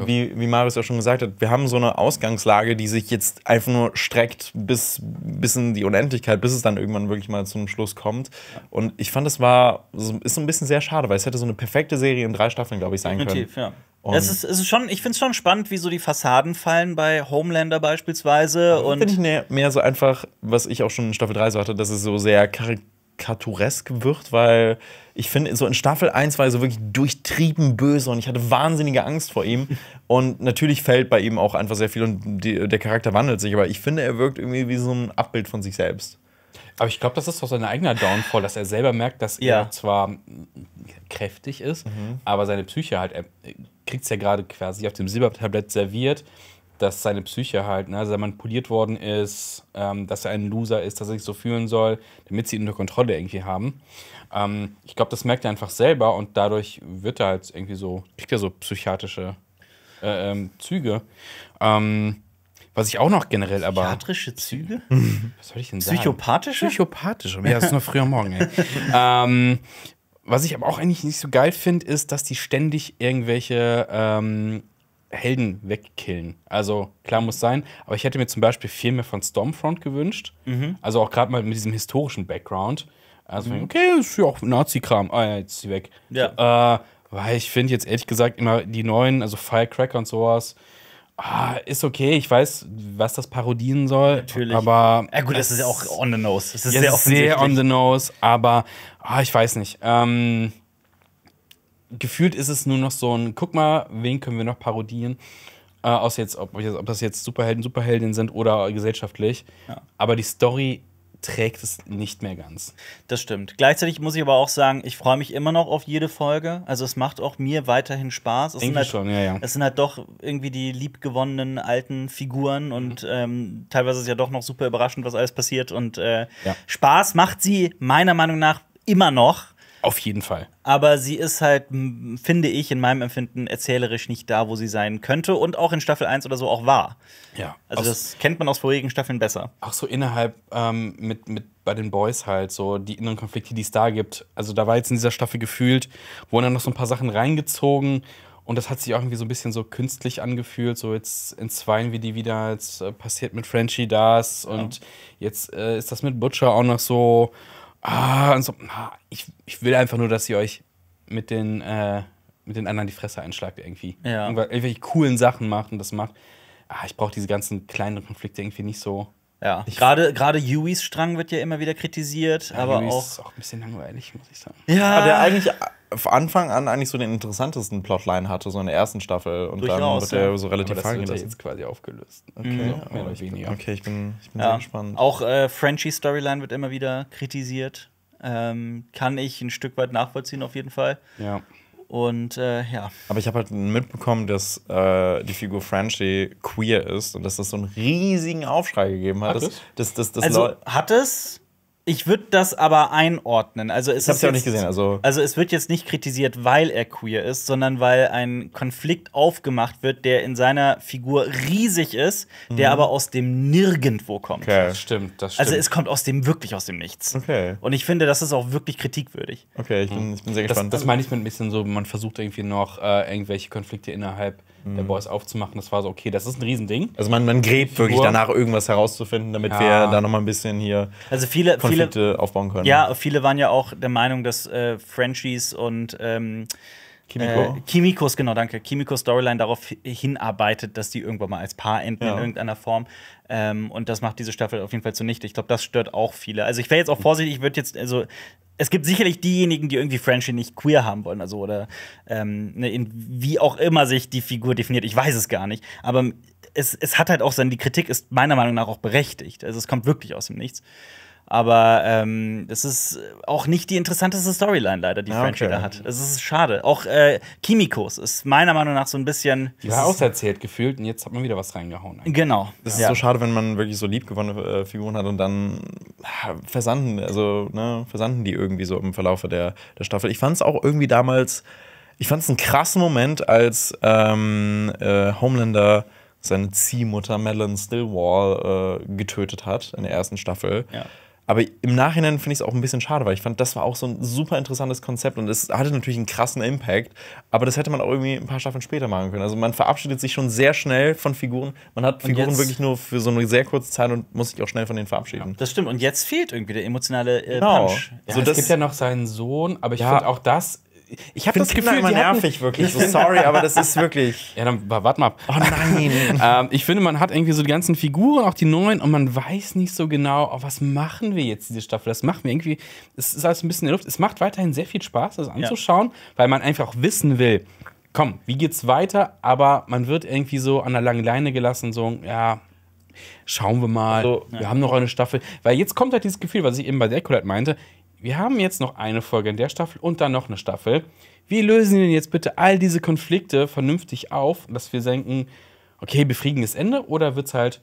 wie, wie Marius ja schon gesagt hat, wir haben so eine Ausgangslage, die sich jetzt einfach nur streckt bis, bis in die Unendlichkeit, bis es dann irgendwann wirklich mal zum Schluss kommt. Ja. Und ich fand, das war, ist so ein bisschen sehr schade, weil es hätte so eine perfekte Serie in drei Staffeln, glaube ich, sein Definitiv, können. Ja. es ist, es ist schon, ich finde es schon spannend, wie so die Fassaden fallen bei Homelander beispielsweise. Finde ich mehr, ne, mehr so einfach, was ich auch schon in Staffel 3 so hatte, dass es so sehr charakteristisch karturesk wird, weil ich finde, so in Staffel 1 war er so wirklich durchtrieben böse und ich hatte wahnsinnige Angst vor ihm. Und natürlich fällt bei ihm auch einfach sehr viel und die, der Charakter wandelt sich, aber ich finde, er wirkt irgendwie wie so ein Abbild von sich selbst. Aber ich glaube, das ist doch sein eigener Downfall, dass er selber merkt, dass ja. er zwar kräftig ist, mhm. aber seine Psyche halt, er kriegt es ja gerade quasi auf dem Silbertablett serviert dass seine Psyche halt, ne, dass also er manipuliert worden ist, ähm, dass er ein Loser ist, dass er sich so fühlen soll, damit sie ihn unter Kontrolle irgendwie haben. Ähm, ich glaube, das merkt er einfach selber und dadurch wird er halt irgendwie so, kriegt er so psychiatrische äh, ähm, Züge. Ähm, was ich auch noch generell aber. Psychiatrische Züge? Was soll ich denn sagen? Psychopathische? Psychopathische. Ja, das ist noch früher Morgen, ey. Ähm, was ich aber auch eigentlich nicht so geil finde, ist, dass die ständig irgendwelche ähm, Helden wegkillen. Also klar muss sein, aber ich hätte mir zum Beispiel viel mehr von Stormfront gewünscht. Mhm. Also auch gerade mal mit diesem historischen Background. Also, mhm. okay, ist ja auch Nazi-Kram. Ah jetzt ist sie weg. Ja. Äh, weil ich finde jetzt ehrlich gesagt immer die neuen, also Firecracker und sowas, ah, ist okay. Ich weiß, was das parodieren soll. Natürlich. Aber. Ja, gut, das ist ja auch on the nose. Das ist ja, sehr, sehr on the nose, aber ah, ich weiß nicht. Ähm gefühlt ist es nur noch so ein, guck mal, wen können wir noch parodieren? Äh, aus jetzt, ob, ob das jetzt Superhelden, Superheldinnen sind oder gesellschaftlich. Ja. Aber die Story trägt es nicht mehr ganz. Das stimmt. Gleichzeitig muss ich aber auch sagen, ich freue mich immer noch auf jede Folge. Also es macht auch mir weiterhin Spaß. Es, Denk sind halt, schon, ja, ja. es sind halt doch irgendwie die liebgewonnenen alten Figuren und mhm. ähm, teilweise ist es ja doch noch super überraschend, was alles passiert. Und äh, ja. Spaß macht sie meiner Meinung nach immer noch. Auf jeden Fall. Aber sie ist halt, finde ich, in meinem Empfinden erzählerisch nicht da, wo sie sein könnte und auch in Staffel 1 oder so auch war. Ja. Also das kennt man aus vorherigen Staffeln besser. Auch so innerhalb ähm, mit, mit bei den Boys halt, so die inneren Konflikte, die es da gibt. Also da war jetzt in dieser Staffel gefühlt, wurden dann noch so ein paar Sachen reingezogen und das hat sich auch irgendwie so ein bisschen so künstlich angefühlt. So, jetzt entzweien wir die wieder, jetzt äh, passiert mit Frenchie das und jetzt äh, ist das mit Butcher auch noch so ah, und so, ah, ich, ich will einfach nur, dass ihr euch mit den, äh, mit den anderen die Fresse einschlagt irgendwie. Ja. Irgendw irgendwelche coolen Sachen macht und das macht. Ah, ich brauche diese ganzen kleinen Konflikte irgendwie nicht so. Ja, gerade, gerade Yuis Strang wird ja immer wieder kritisiert, ja, aber Yui's auch. ist auch ein bisschen langweilig, muss ich sagen. Ja, aber der eigentlich Anfang an eigentlich so den interessantesten Plotline hatte, so in der ersten Staffel. Und Durchaus, dann wird ja. so relativ aber das wird jetzt quasi aufgelöst. Okay, mhm. mehr Okay, ich bin, ich bin ja. sehr gespannt. Auch äh, Frenchies Storyline wird immer wieder kritisiert. Ähm, kann ich ein Stück weit nachvollziehen, auf jeden Fall. Ja. Und äh, ja. Aber ich habe halt mitbekommen, dass äh, die Figur Frenchie queer ist und dass das so einen riesigen Aufschrei gegeben hat. hat das, das, das, also, hat es? Ich würde das aber einordnen. Also es ich hab's ja auch nicht gesehen. Also, also es wird jetzt nicht kritisiert, weil er queer ist, sondern weil ein Konflikt aufgemacht wird, der in seiner Figur riesig ist, mhm. der aber aus dem Nirgendwo kommt. Okay. Das stimmt, das also stimmt. Also es kommt aus dem wirklich aus dem Nichts. Okay. Und ich finde, das ist auch wirklich kritikwürdig. Okay, ich bin, mhm. ich bin sehr gespannt. Das, das meine ich mit ein bisschen so, man versucht irgendwie noch äh, irgendwelche Konflikte innerhalb der mhm. Boys aufzumachen. Das war so, okay, das ist ein Riesending. Also man, man gräbt wirklich danach, irgendwas herauszufinden, damit ja. wir da nochmal ein bisschen hier. Also viele, viele, Konflikte aufbauen können. Ja, viele waren ja auch der Meinung, dass äh, Frenchies und ähm, Kimiko. Äh, Kimikos, genau, danke. Kimikos Storyline darauf hinarbeitet, dass die irgendwann mal als Paar enden ja. in irgendeiner Form. Ähm, und das macht diese Staffel auf jeden Fall zunichte. Ich glaube, das stört auch viele. Also ich wäre jetzt auch vorsichtig, ich würde jetzt, also es gibt sicherlich diejenigen, die irgendwie Frenchie nicht queer haben wollen, also oder ähm, ne, in, wie auch immer sich die Figur definiert, ich weiß es gar nicht. Aber es, es hat halt auch sein, die Kritik ist meiner Meinung nach auch berechtigt. Also es kommt wirklich aus dem Nichts. Aber ähm, es ist auch nicht die interessanteste Storyline leider, die ja, French okay. da hat. Es ist schade. Auch äh, Kimikos ist meiner Meinung nach so ein bisschen. Die war auserzählt gefühlt und jetzt hat man wieder was reingehauen. Eigentlich. Genau. Es ist ja. so schade, wenn man wirklich so liebgewonnene äh, Figuren hat und dann ah, versanden, also ne, versanden die irgendwie so im Verlaufe der, der Staffel. Ich fand es auch irgendwie damals, ich fand es einen krassen Moment, als ähm, äh, Homelander seine Ziehmutter Madeline Stillwall äh, getötet hat in der ersten Staffel. Ja aber im Nachhinein finde ich es auch ein bisschen schade, weil ich fand, das war auch so ein super interessantes Konzept und es hatte natürlich einen krassen Impact, aber das hätte man auch irgendwie ein paar Staffeln später machen können. Also man verabschiedet sich schon sehr schnell von Figuren. Man hat Figuren wirklich nur für so eine sehr kurze Zeit und muss sich auch schnell von denen verabschieden. das stimmt. Und jetzt fehlt irgendwie der emotionale äh, genau. Punch. Ja, also es gibt ja noch seinen Sohn, aber ich ja. finde auch das ich habe das Gefühl, immer nervig wirklich. So sorry, aber das ist wirklich. Ja, dann warte mal Oh nein. ähm, ich finde, man hat irgendwie so die ganzen Figuren, auch die neuen, und man weiß nicht so genau, oh, was machen wir jetzt diese Staffel. Das macht mir irgendwie, es ist alles ein bisschen in der Luft. Es macht weiterhin sehr viel Spaß, das anzuschauen, ja. weil man einfach auch wissen will, komm, wie geht's weiter? Aber man wird irgendwie so an der langen Leine gelassen, so ja. Schauen wir mal, also, wir ja. haben noch eine Staffel. Weil jetzt kommt halt dieses Gefühl, was ich eben bei Decolat halt meinte, wir haben jetzt noch eine Folge in der Staffel und dann noch eine Staffel. Wie lösen wir denn jetzt bitte all diese Konflikte vernünftig auf, dass wir denken, okay, befriedigendes Ende oder wird es halt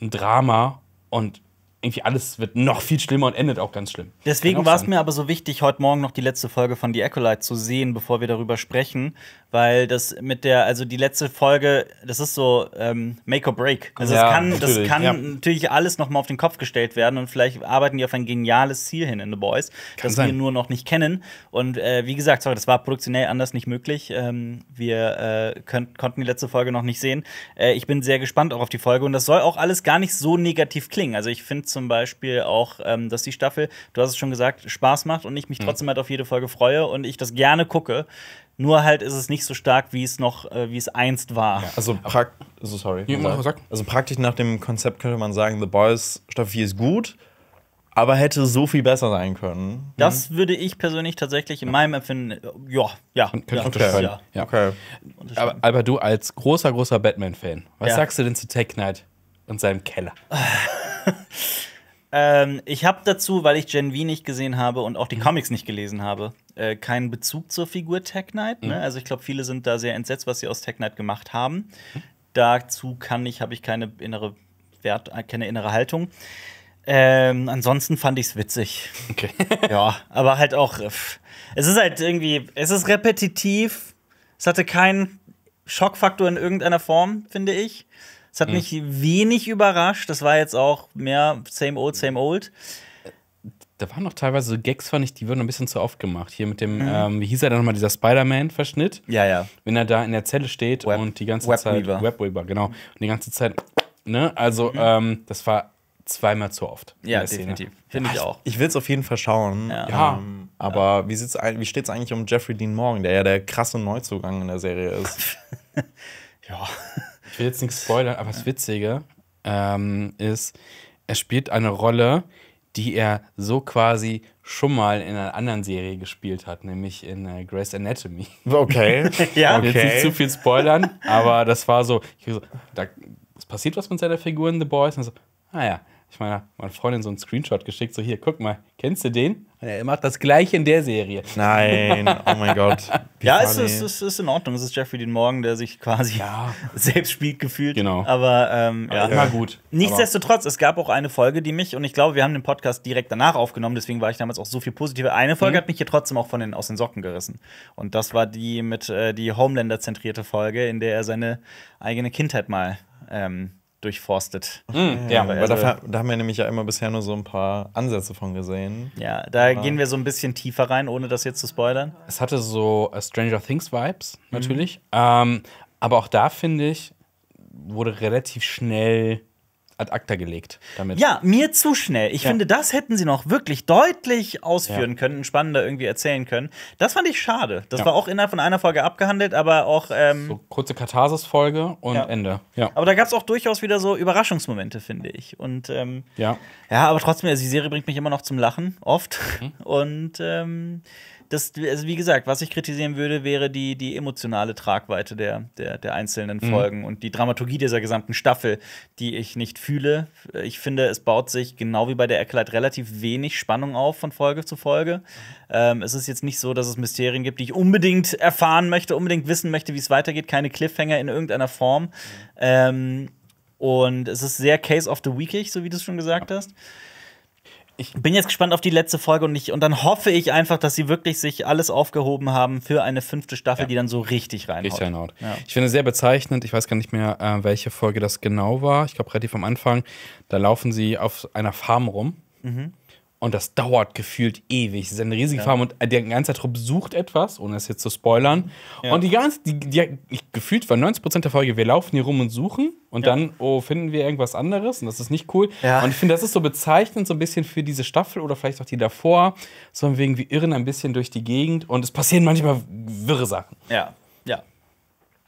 ein Drama und irgendwie alles wird noch viel schlimmer und endet auch ganz schlimm. Deswegen war es mir aber so wichtig, heute Morgen noch die letzte Folge von The Acolyte zu sehen, bevor wir darüber sprechen, weil das mit der, also die letzte Folge, das ist so ähm, Make or Break. Also ja, das kann, natürlich, das kann ja. natürlich alles nochmal auf den Kopf gestellt werden und vielleicht arbeiten die auf ein geniales Ziel hin in The Boys, kann das sein. wir nur noch nicht kennen. Und äh, wie gesagt, sorry, das war produktionell anders nicht möglich. Ähm, wir äh, könnt, konnten die letzte Folge noch nicht sehen. Äh, ich bin sehr gespannt auch auf die Folge und das soll auch alles gar nicht so negativ klingen. Also ich finde zum Beispiel auch, ähm, dass die Staffel, du hast es schon gesagt, Spaß macht und ich mich mhm. trotzdem halt auf jede Folge freue und ich das gerne gucke. Nur halt ist es nicht so stark, wie es noch, äh, wie es einst war. Ja. Also, prak also, sorry. Ja, also praktisch nach dem Konzept könnte man sagen, The Boys Staffel 4 ist gut, aber hätte so viel besser sein können. Das hm? würde ich persönlich tatsächlich in ja. meinem Empfinden, äh, ja, ja. Könnte ja, ich okay. ja. ja. Okay. Aber, aber, du als großer, großer Batman-Fan, was sagst du denn zu Tech Knight? und seinem Keller. ähm, ich habe dazu, weil ich Gen V nicht gesehen habe und auch die mhm. Comics nicht gelesen habe, äh, keinen Bezug zur Figur Tech Knight. Ne? Mhm. Also ich glaube, viele sind da sehr entsetzt, was sie aus Tech Knight gemacht haben. Mhm. Dazu kann ich, habe ich keine innere Wert, äh, keine innere Haltung. Ähm, ansonsten fand ich es witzig. Okay. ja, aber halt auch. Äh, es ist halt irgendwie, es ist repetitiv. Es hatte keinen Schockfaktor in irgendeiner Form, finde ich. Es hat mhm. mich wenig überrascht. Das war jetzt auch mehr same old, same old. Da waren noch teilweise so Gags, fand ich, die wurden ein bisschen zu oft gemacht. Hier mit dem, mhm. ähm, wie hieß er dann nochmal, dieser Spider-Man-Verschnitt? Ja, ja. Wenn er da in der Zelle steht Web, und die ganze Webweaver. Zeit. Webweaver, genau. Und die ganze Zeit, ne? Also, mhm. ähm, das war zweimal zu oft. Ja, definitiv. Finde ich auch. Ich, will es auf jeden Fall schauen. Ja. ja. Ähm, aber ja. wie, wie steht es eigentlich um Jeffrey Dean Morgan, der ja der krasse Neuzugang in der Serie ist? ja. will jetzt nichts spoilern, aber das Witzige ähm, ist, er spielt eine Rolle, die er so quasi schon mal in einer anderen Serie gespielt hat, nämlich in äh, Grey's Anatomy. Okay. ja, okay. Jetzt nicht zu viel spoilern, aber das war so, so da, es passiert was mit seiner Figur in The Boys und so, naja, ah ich meine, meiner Freundin so einen Screenshot geschickt, so hier, guck mal, kennst du den? Und er macht das gleiche in der Serie. Nein, oh mein Gott. ja, es ist, es ist in Ordnung. Es ist Jeffrey Dean Morgan, der sich quasi ja. selbst spielt gefühlt. Genau. Aber ähm, ja. immer gut. Nichtsdestotrotz, es gab auch eine Folge, die mich, und ich glaube, wir haben den Podcast direkt danach aufgenommen, deswegen war ich damals auch so viel positiver. Eine Folge mhm. hat mich hier trotzdem auch von den, aus den Socken gerissen. Und das war die mit äh, die Homelander-zentrierte Folge, in der er seine eigene Kindheit mal ähm, durchforstet. Mhm, ja, ja äh, also, da, da, haben wir nämlich ja immer bisher nur so ein paar Ansätze von gesehen. Ja, da Aber gehen wir so ein bisschen tiefer rein, ohne das jetzt zu spoilern. Es hatte so äh, Stranger Things Vibes, mhm. natürlich. Mhm. Ähm, aber auch da finde ich, wurde relativ schnell ad acta gelegt damit. Ja, mir zu schnell. Ich ja. finde, das hätten sie noch wirklich deutlich ausführen ja. können, spannender irgendwie erzählen können. Das fand ich schade. Das ja. war auch innerhalb von einer Folge abgehandelt, aber auch. Ähm, so kurze Katharsis-Folge und Ende. Ja. Aber da gab es auch durchaus wieder so Überraschungsmomente, finde ich. Und ähm, ja. ja, aber trotzdem, also die Serie bringt mich immer noch zum Lachen, oft. Mhm. Und ähm, das, also wie gesagt, was ich kritisieren würde, wäre die, die emotionale Tragweite der, der, der einzelnen mhm. Folgen mhm. und die Dramaturgie dieser gesamten Staffel, die ich nicht fühle. Ich finde, es baut sich genau wie bei der Erklärung relativ wenig Spannung auf von Folge zu Folge. Ähm, es ist jetzt nicht so, dass es Mysterien gibt, die ich unbedingt erfahren möchte, unbedingt wissen möchte, wie es weitergeht. Keine Cliffhanger in irgendeiner Form. Mhm. Ähm, und es ist sehr Case of the Weekig, so wie du es schon gesagt ja. hast ich bin jetzt gespannt auf die letzte Folge und, ich, und dann hoffe ich einfach, dass sie wirklich sich alles aufgehoben haben für eine fünfte Staffel, ja. die dann so richtig reinhaut. Richtig reinhaut. Ja. Ich finde es sehr bezeichnend, ich weiß gar nicht mehr, äh, welche Folge das genau war. Ich glaube, relativ am Anfang, da laufen sie auf einer Farm rum. Mhm. Und das dauert gefühlt ewig. Es ist eine riesige ja. Farm und der ganze Trupp sucht etwas, ohne es jetzt zu spoilern. Ja. Und die ganze, die, die, gefühlt war 90% der Folge, wir laufen hier rum und suchen und ja. dann, oh, finden wir irgendwas anderes und das ist nicht cool. Und ich finde, das ist so bezeichnend so ein bisschen für diese Staffel oder vielleicht auch die davor. So wegen, wir irren ein bisschen durch die Gegend und es passieren manchmal wirre Sachen. Ja.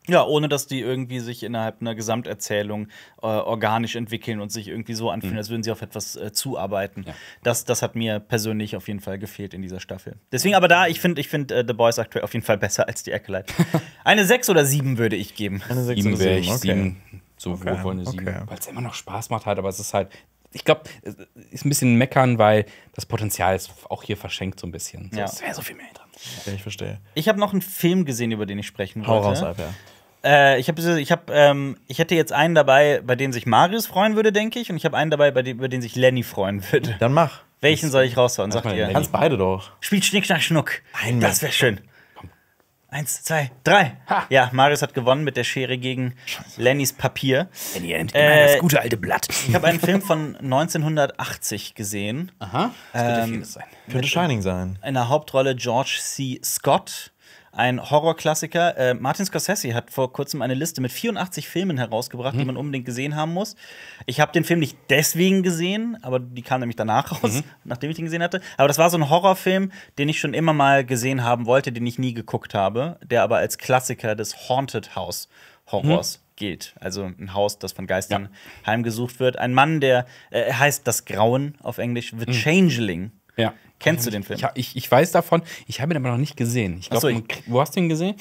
Ja, ohne dass die irgendwie sich innerhalb einer Gesamterzählung äh, organisch entwickeln und sich irgendwie so anfühlen, mhm. als würden sie auf etwas äh, zuarbeiten. Ja. Das, das hat mir persönlich auf jeden Fall gefehlt in dieser Staffel. Deswegen aber da, ich finde ich find, äh, The Boys aktuell auf jeden Fall besser als die Acolyte. eine 6 oder 7 würde ich geben. Eine 6 oder 7. Ich, okay. 7. So okay. wohlwollende 7. Okay. Weil es immer noch Spaß macht halt, aber es ist halt, ich glaube, es ist ein bisschen meckern, weil das Potenzial ist auch hier verschenkt so ein bisschen. So, Es wäre so viel mehr interessant. Ja, ich verstehe. Ich habe noch einen Film gesehen, über den ich sprechen wollte. Hau raus, ja. Äh, ich habe, ich habe, ähm, ich hätte jetzt einen dabei, bei dem sich Marius freuen würde, denke ich, und ich habe einen dabei, bei dem, über den sich Lenny freuen würde. Dann mach. Welchen soll ich raushauen? Sagt ihr? Kannst beide doch. Spielt Schnick Schnack, Schnuck. Nein, das wäre schön. Eins, zwei, drei. Ha. Ja, Marius hat gewonnen mit der Schere gegen Lennys Papier. Lenny äh, das gute alte Blatt. Ich habe einen Film von 1980 gesehen. Aha. Das könnte ähm, vieles sein. Könnte Shining sein. In der Hauptrolle George C. Scott ein Horrorklassiker. Äh, Martin Scorsese hat vor kurzem eine Liste mit 84 Filmen herausgebracht, mhm. die man unbedingt gesehen haben muss. Ich habe den Film nicht deswegen gesehen, aber die kam nämlich danach raus, mhm. nachdem ich den gesehen hatte. Aber das war so ein Horrorfilm, den ich schon immer mal gesehen haben wollte, den ich nie geguckt habe, der aber als Klassiker des Haunted House Horrors mhm. gilt. Also ein Haus, das von Geistern ja. heimgesucht wird. Ein Mann, der äh, heißt das Grauen auf Englisch, The mhm. Changeling. Ja Kennst du mhm. den Film? Ich, ich, ich weiß davon, ich habe ihn aber noch nicht gesehen. Ich glaube, so, wo hast du ihn gesehen?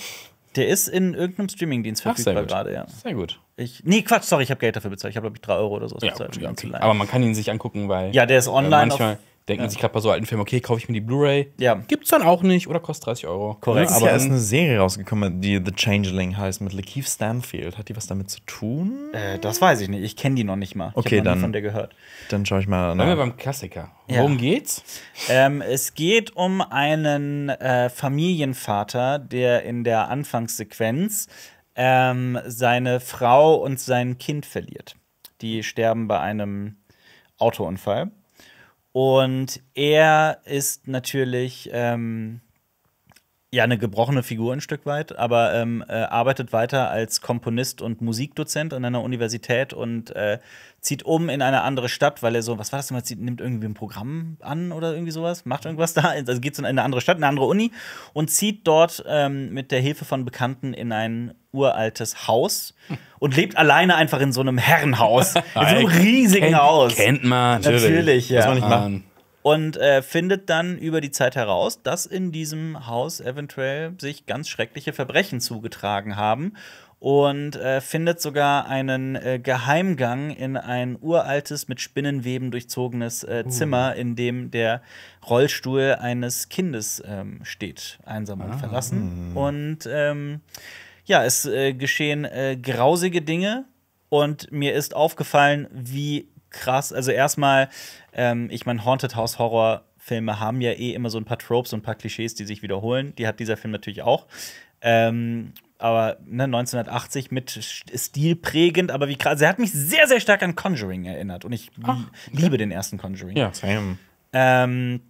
Der ist in irgendeinem Streamingdienst verfügbar gerade, ja. Sehr gut. Ich, nee, Quatsch, sorry, ich habe Geld dafür bezahlt. Ich habe, glaube ich, 3 Euro oder so. Ja, bezahlt, okay. Aber man kann ihn sich angucken, weil. Ja, der ist äh, online. Äh, manchmal, auf denken ja. sich gerade bei so alten Filmen, okay, kaufe ich mir die Blu-ray. Ja. Gibt's dann auch nicht oder kostet 30 Euro. Korrekt. aber es ist eine Serie rausgekommen, die The Changeling heißt, mit Lakeith Stanfield. Hat die was damit zu tun? Äh, das weiß ich nicht. Ich kenne die noch nicht mal. Okay, ich dann. Nie von der gehört. Dann schaue ich mal. Bleiben wir beim Klassiker. Worum geht's? Ähm, es geht um einen äh, Familienvater, der in der Anfangssequenz ähm, seine Frau und sein Kind verliert. Die sterben bei einem Autounfall. Und er ist natürlich ähm, ja eine gebrochene Figur ein Stück weit, aber ähm, äh, arbeitet weiter als Komponist und Musikdozent an einer Universität und äh, zieht um in eine andere Stadt, weil er so, was war das denn, nimmt irgendwie ein Programm an oder irgendwie sowas, macht irgendwas da, also geht in eine andere Stadt, in eine andere Uni und zieht dort ähm, mit der Hilfe von Bekannten in ein uraltes Haus und lebt alleine einfach in so einem Herrenhaus, in so einem riesigen kennt, Haus. Kennt man. Natürlich, natürlich ja. Muss man nicht machen und äh, findet dann über die Zeit heraus, dass in diesem Haus eventuell sich ganz schreckliche Verbrechen zugetragen haben und äh, findet sogar einen äh, Geheimgang in ein uraltes, mit Spinnenweben durchzogenes äh, uh. Zimmer, in dem der Rollstuhl eines Kindes ähm, steht, einsam und ah. verlassen. Und ähm, ja, es äh, geschehen äh, grausige Dinge und mir ist aufgefallen, wie krass, also erstmal, ähm, ich meine, Haunted House Horror. Filme haben ja eh immer so ein paar Tropes und ein paar Klischees, die sich wiederholen. Die hat dieser Film natürlich auch. Ähm, aber ne, 1980 mit Stil prägend, aber wie krass. er hat mich sehr, sehr stark an Conjuring erinnert und ich Ach, okay. liebe den ersten Conjuring. Ja, same. Ähm,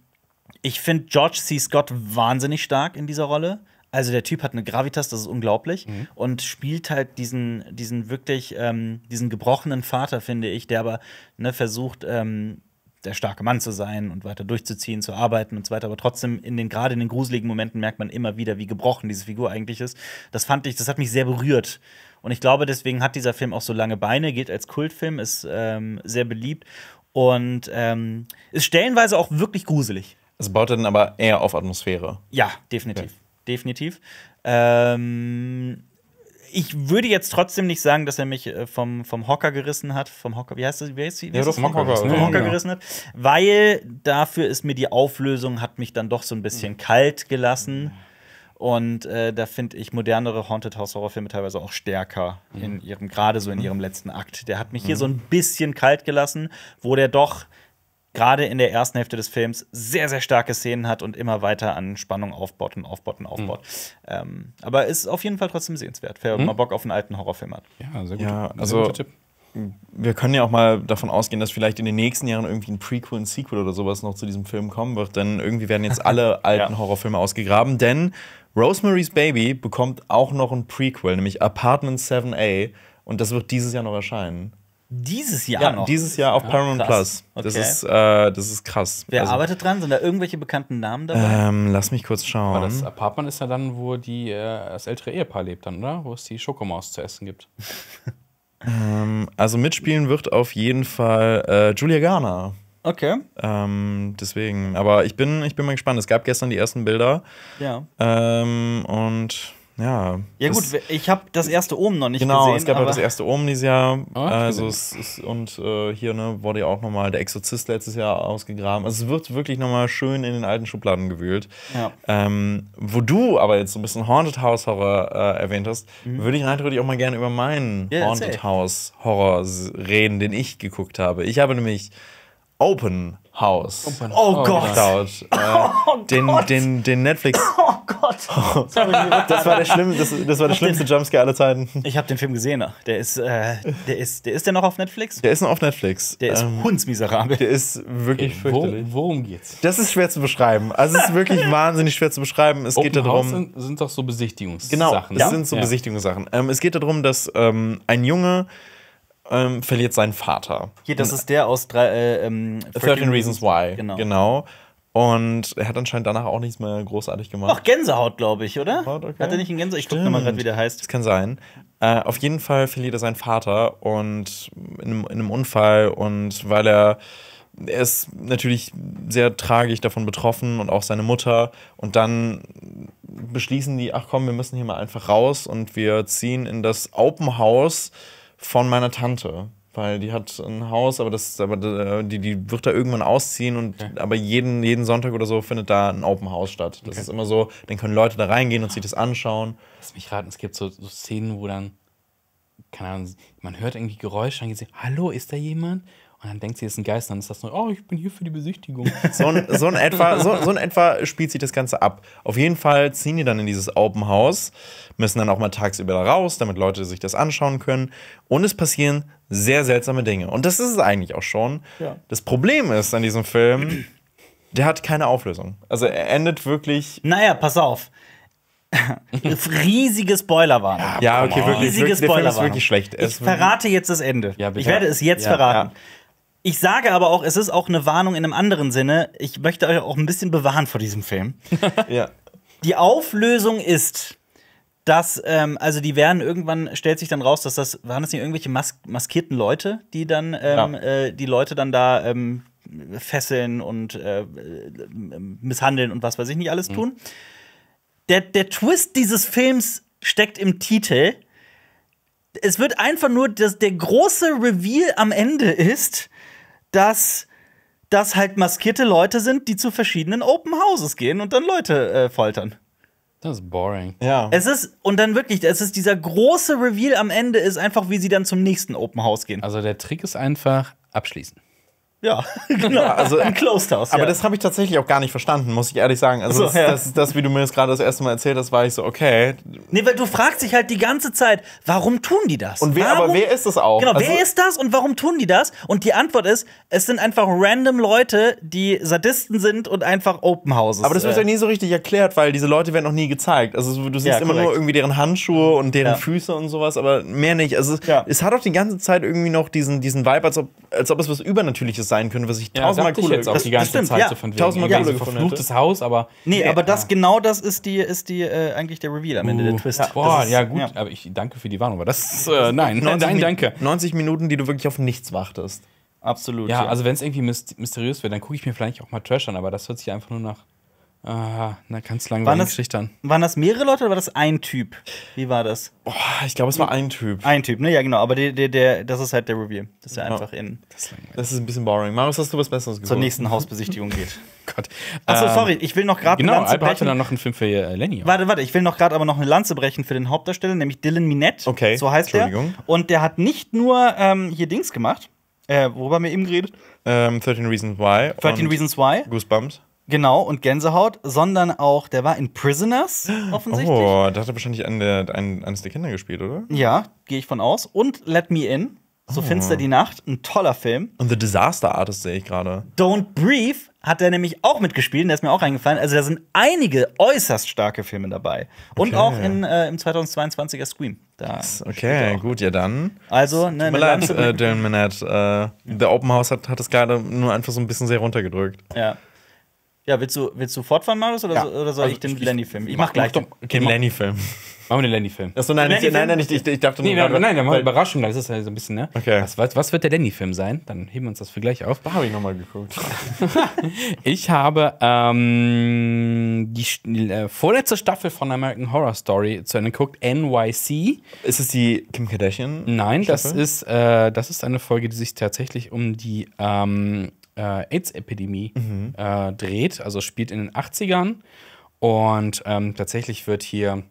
ich finde George C. Scott wahnsinnig stark in dieser Rolle. Also der Typ hat eine Gravitas, das ist unglaublich. Mhm. Und spielt halt diesen, diesen wirklich, ähm, diesen gebrochenen Vater, finde ich, der aber ne, versucht, ähm, der starke Mann zu sein und weiter durchzuziehen, zu arbeiten und so weiter. Aber trotzdem, in den, gerade in den gruseligen Momenten merkt man immer wieder, wie gebrochen diese Figur eigentlich ist. Das fand ich, das hat mich sehr berührt. Und ich glaube, deswegen hat dieser Film auch so lange Beine, gilt als Kultfilm, ist ähm, sehr beliebt und ähm, ist stellenweise auch wirklich gruselig. Es baut dann aber eher auf Atmosphäre. Ja, definitiv. Ja. Definitiv. Ähm, ich würde jetzt trotzdem nicht sagen, dass er mich äh, vom, vom Hocker gerissen hat, vom Hocker, wie heißt das? Wie heißt die, ja, das vom Hocker, vom Hocker ja. gerissen hat, weil dafür ist mir die Auflösung hat mich dann doch so ein bisschen mhm. kalt gelassen. Und äh, da finde ich modernere Haunted House Horrorfilme teilweise auch stärker mhm. in ihrem, gerade so in mhm. ihrem letzten Akt. Der hat mich mhm. hier so ein bisschen kalt gelassen, wo der doch gerade in der ersten Hälfte des Films sehr, sehr starke Szenen hat und immer weiter an Spannung aufbaut und aufbaut und aufbaut. Mhm. Ähm, aber ist auf jeden Fall trotzdem sehenswert, wer mhm. mal Bock auf einen alten Horrorfilm hat. Ja, sehr gut. Ja, also, Tipp. Wir können ja auch mal davon ausgehen, dass vielleicht in den nächsten Jahren irgendwie ein Prequel, ein Sequel oder sowas noch zu diesem Film kommen wird, denn irgendwie werden jetzt alle alten ja. Horrorfilme ausgegraben, denn Rosemary's Baby bekommt auch noch ein Prequel, nämlich Apartment 7a, und das wird dieses Jahr noch erscheinen. Dieses Jahr ja, noch? dieses Jahr auf Paramount ah, Plus. Okay. Das, ist, äh, das ist krass. Wer also, arbeitet dran? Sind da irgendwelche bekannten Namen dabei? Ähm, lass mich kurz schauen. Aber das Apartment ist ja dann, wo die, äh, das ältere Ehepaar lebt dann, oder? Wo es die Schokomaus zu essen gibt. ähm, also mitspielen wird auf jeden Fall äh, Julia Garner. Okay. Ähm, deswegen, aber ich bin, ich bin mal gespannt. Es gab gestern die ersten Bilder. Ja. Ähm, und ja. Ja, gut, ich habe das erste Omen noch nicht genau, gesehen. Genau, es gab ja das erste Omen dieses Jahr. Oh, also es, es, und äh, hier ne, wurde ja auch nochmal der Exorzist letztes Jahr ausgegraben. Also es wird wirklich nochmal schön in den alten Schubladen gewühlt. Ja. Ähm, wo du aber jetzt so ein bisschen Haunted House Horror äh, erwähnt hast, mhm. würde ich natürlich auch mal gerne über meinen yeah, Haunted House Horror reden, den ich geguckt habe. Ich habe nämlich Open House. Open oh, oh Gott. Gott. Äh, den, Den, den Netflix. Oh Gott. das war der, schlimm, das, das war der schlimmste Jumpscare aller Zeiten. Ich habe den Film gesehen. Ne? Der ist, äh, der ist, der ist der noch auf Netflix? Der ist noch auf Netflix. Der ist ähm, hundsmiserabel. Der ist wirklich okay, fürchterlich. worum geht's? Das ist schwer zu beschreiben. Also es ist wirklich wahnsinnig schwer zu beschreiben. Es Open geht darum. House sind, sind doch so Besichtigungssachen. Genau, das ja? sind so ja. Besichtigungssachen. Ähm, es geht darum, dass ähm, ein Junge ähm, verliert seinen Vater. Hier, das ist der aus drei, äh, ähm, 13, Reasons Why. Genau. genau. Und er hat anscheinend danach auch nichts mehr großartig gemacht. Ach, Gänsehaut, glaube ich, oder? okay. Hat er nicht einen Gänsehaut? Ich gucke nochmal gerade, wie der heißt. Das kann sein. Äh, auf jeden Fall verliert er seinen Vater und in einem, in einem Unfall und weil er er ist natürlich sehr tragisch davon betroffen und auch seine Mutter. Und dann beschließen die, ach komm, wir müssen hier mal einfach raus und wir ziehen in das Open House von meiner Tante. Weil die hat ein Haus, aber das aber äh, die, die wird da irgendwann ausziehen und okay. aber jeden, jeden Sonntag oder so findet da ein Open House statt. Das okay. ist immer so, dann können Leute da reingehen und sich das anschauen. Lass mich raten, es gibt so, so Szenen, wo dann, keine Ahnung, man hört irgendwie Geräusche, dann geht sie, hallo, ist da jemand? Und dann denkt sie, es ist ein Geist, dann ist das so, oh, ich bin hier für die Besichtigung. so, ein, so, in etwa, so, so in etwa spielt sich das Ganze ab. Auf jeden Fall ziehen die dann in dieses Open House, müssen dann auch mal tagsüber da raus, damit Leute sich das anschauen können. Und es passieren sehr seltsame Dinge. Und das ist es eigentlich auch schon. Ja. Das Problem ist an diesem Film, der hat keine Auflösung. Also er endet wirklich. Naja, pass auf. riesige Spoilerwarnung. Ja, okay, wirklich. Riesige Spoilerwarnung. Ist wirklich schlecht. ich verrate jetzt das Ende. Ja, ich werde es jetzt ja, verraten. Ich sage aber auch, es ist auch eine Warnung in einem anderen Sinne. Ich möchte euch auch ein bisschen bewahren vor diesem Film. ja. Die Auflösung ist, dass, ähm, also die werden irgendwann, stellt sich dann raus, dass das, waren das nicht irgendwelche mas maskierten Leute, die dann, ähm, ja. äh, die Leute dann da ähm, fesseln und äh, misshandeln und was weiß ich nicht alles mhm. tun. Der, der Twist dieses Films steckt im Titel. Es wird einfach nur, dass der große Reveal am Ende ist, dass das halt maskierte Leute sind, die zu verschiedenen Open Houses gehen und dann Leute äh, foltern. Das ist boring. Ja. Es ist, und dann wirklich, es ist dieser große Reveal am Ende, ist einfach, wie sie dann zum nächsten Open House gehen. Also der Trick ist einfach abschließen. Ja, genau. Ja, also ein Closed House. Aber ja. das habe ich tatsächlich auch gar nicht verstanden, muss ich ehrlich sagen. Also so, das, ja. das, das, wie du mir das gerade das erste Mal erzählt hast, war ich so, okay. Nee, weil du fragst dich halt die ganze Zeit, warum tun die das? Und wer, warum? aber wer ist das auch? Genau, also, wer ist das und warum tun die das? Und die Antwort ist, es sind einfach random Leute, die Sadisten sind und einfach Open Houses. Aber das wird äh. ja nie so richtig erklärt, weil diese Leute werden noch nie gezeigt. Also du siehst immer nur irgendwie deren Handschuhe und deren Füße und sowas, aber mehr nicht. Also es hat auch die ganze Zeit irgendwie noch diesen, diesen Vibe, als ob, als ob es was Übernatürliches sein können, was ich ja, tausendmal cooler jetzt auch das, die ganze stimmt, Zeit ja, so von Tausendmal ja, cooler verfluchtes hat. Haus, aber nee, aber das genau das ist die ist die äh, eigentlich der Reveal am Ende uh, der Twist. Ja, boah, ist, ja gut, aber ich danke für die Warnung, aber das äh, nein, 90, nein, danke. 90 Minuten, die du wirklich auf nichts wartest. Absolut. Ja, also wenn es irgendwie myst mysteriös wird, dann gucke ich mir vielleicht auch mal Trash an, aber das hört sich einfach nur nach Ah, na ganz langweilig schüchtern. Waren das mehrere Leute oder war das ein Typ? Wie war das? Boah, ich glaube, es war ein Typ. Ein Typ, ne? Ja, genau. Aber der, der, der, das ist halt der Review. Das ist ja, einfach in. Das ist, das ist, ein bisschen boring. Marius, hast du was Besseres gesagt? Zur nächsten Hausbesichtigung geht. Oh Gott. Achso, ähm, sorry, ich will noch gerade genau, eine Lanze brechen. hatte dann noch einen Film für äh, Lenny. Warte, warte, ich will noch gerade aber noch eine Lanze brechen für den Hauptdarsteller, nämlich Dylan Minette. Okay. So heißt Entschuldigung. Und der hat nicht nur ähm, hier Dings gemacht. Äh, worüber haben wir eben geredet? Ähm, 13 Reasons Why. 13 Reasons Why. Goosebumps. Genau, und Gänsehaut, sondern auch, der war in Prisoners, offensichtlich. Oh, da hat er wahrscheinlich an der, an, eines der Kinder gespielt, oder? Ja, gehe ich von aus. Und Let Me In, so oh. finster die Nacht, ein toller Film. Und The Disaster Artist sehe ich gerade. Don't Breathe hat er nämlich auch mitgespielt, der ist mir auch eingefallen. Also da sind einige äußerst starke Filme dabei. Und okay. auch in, äh, im 2022er Scream. Da okay, gut, ja dann. Also, ne, Tut mir ne leid, äh, Dylan Minette, äh, ja. The Open House hat, hat das gerade nur einfach so ein bisschen sehr runtergedrückt. Ja. Ja, willst du, willst du fortfahren, Marius, oder, ja. so, oder soll also ich den Lenny-Film? Ich, mach gleich mach doch, den Lenny-Film. Machen wir den Lenny-Film. Achso, nein, ich, nein, nein, ich, ich, ich dachte nee, nur. Nein, nein, wir machen Überraschung, das ist ja so ein bisschen, ne? Okay. Was, was, was wird der Lenny-Film sein? Dann heben wir uns das für gleich auf. Da habe ich nochmal geguckt. ich habe ähm, die äh, vorletzte Staffel von American Horror Story zu Ende geguckt, NYC. Ist es die Kim Kardashian? Nein, das ist, äh, das ist eine Folge, die sich tatsächlich um die. Ähm, äh, AIDS-Epidemie mhm. äh, dreht, also spielt in den 80ern. Und ähm, tatsächlich wird hier,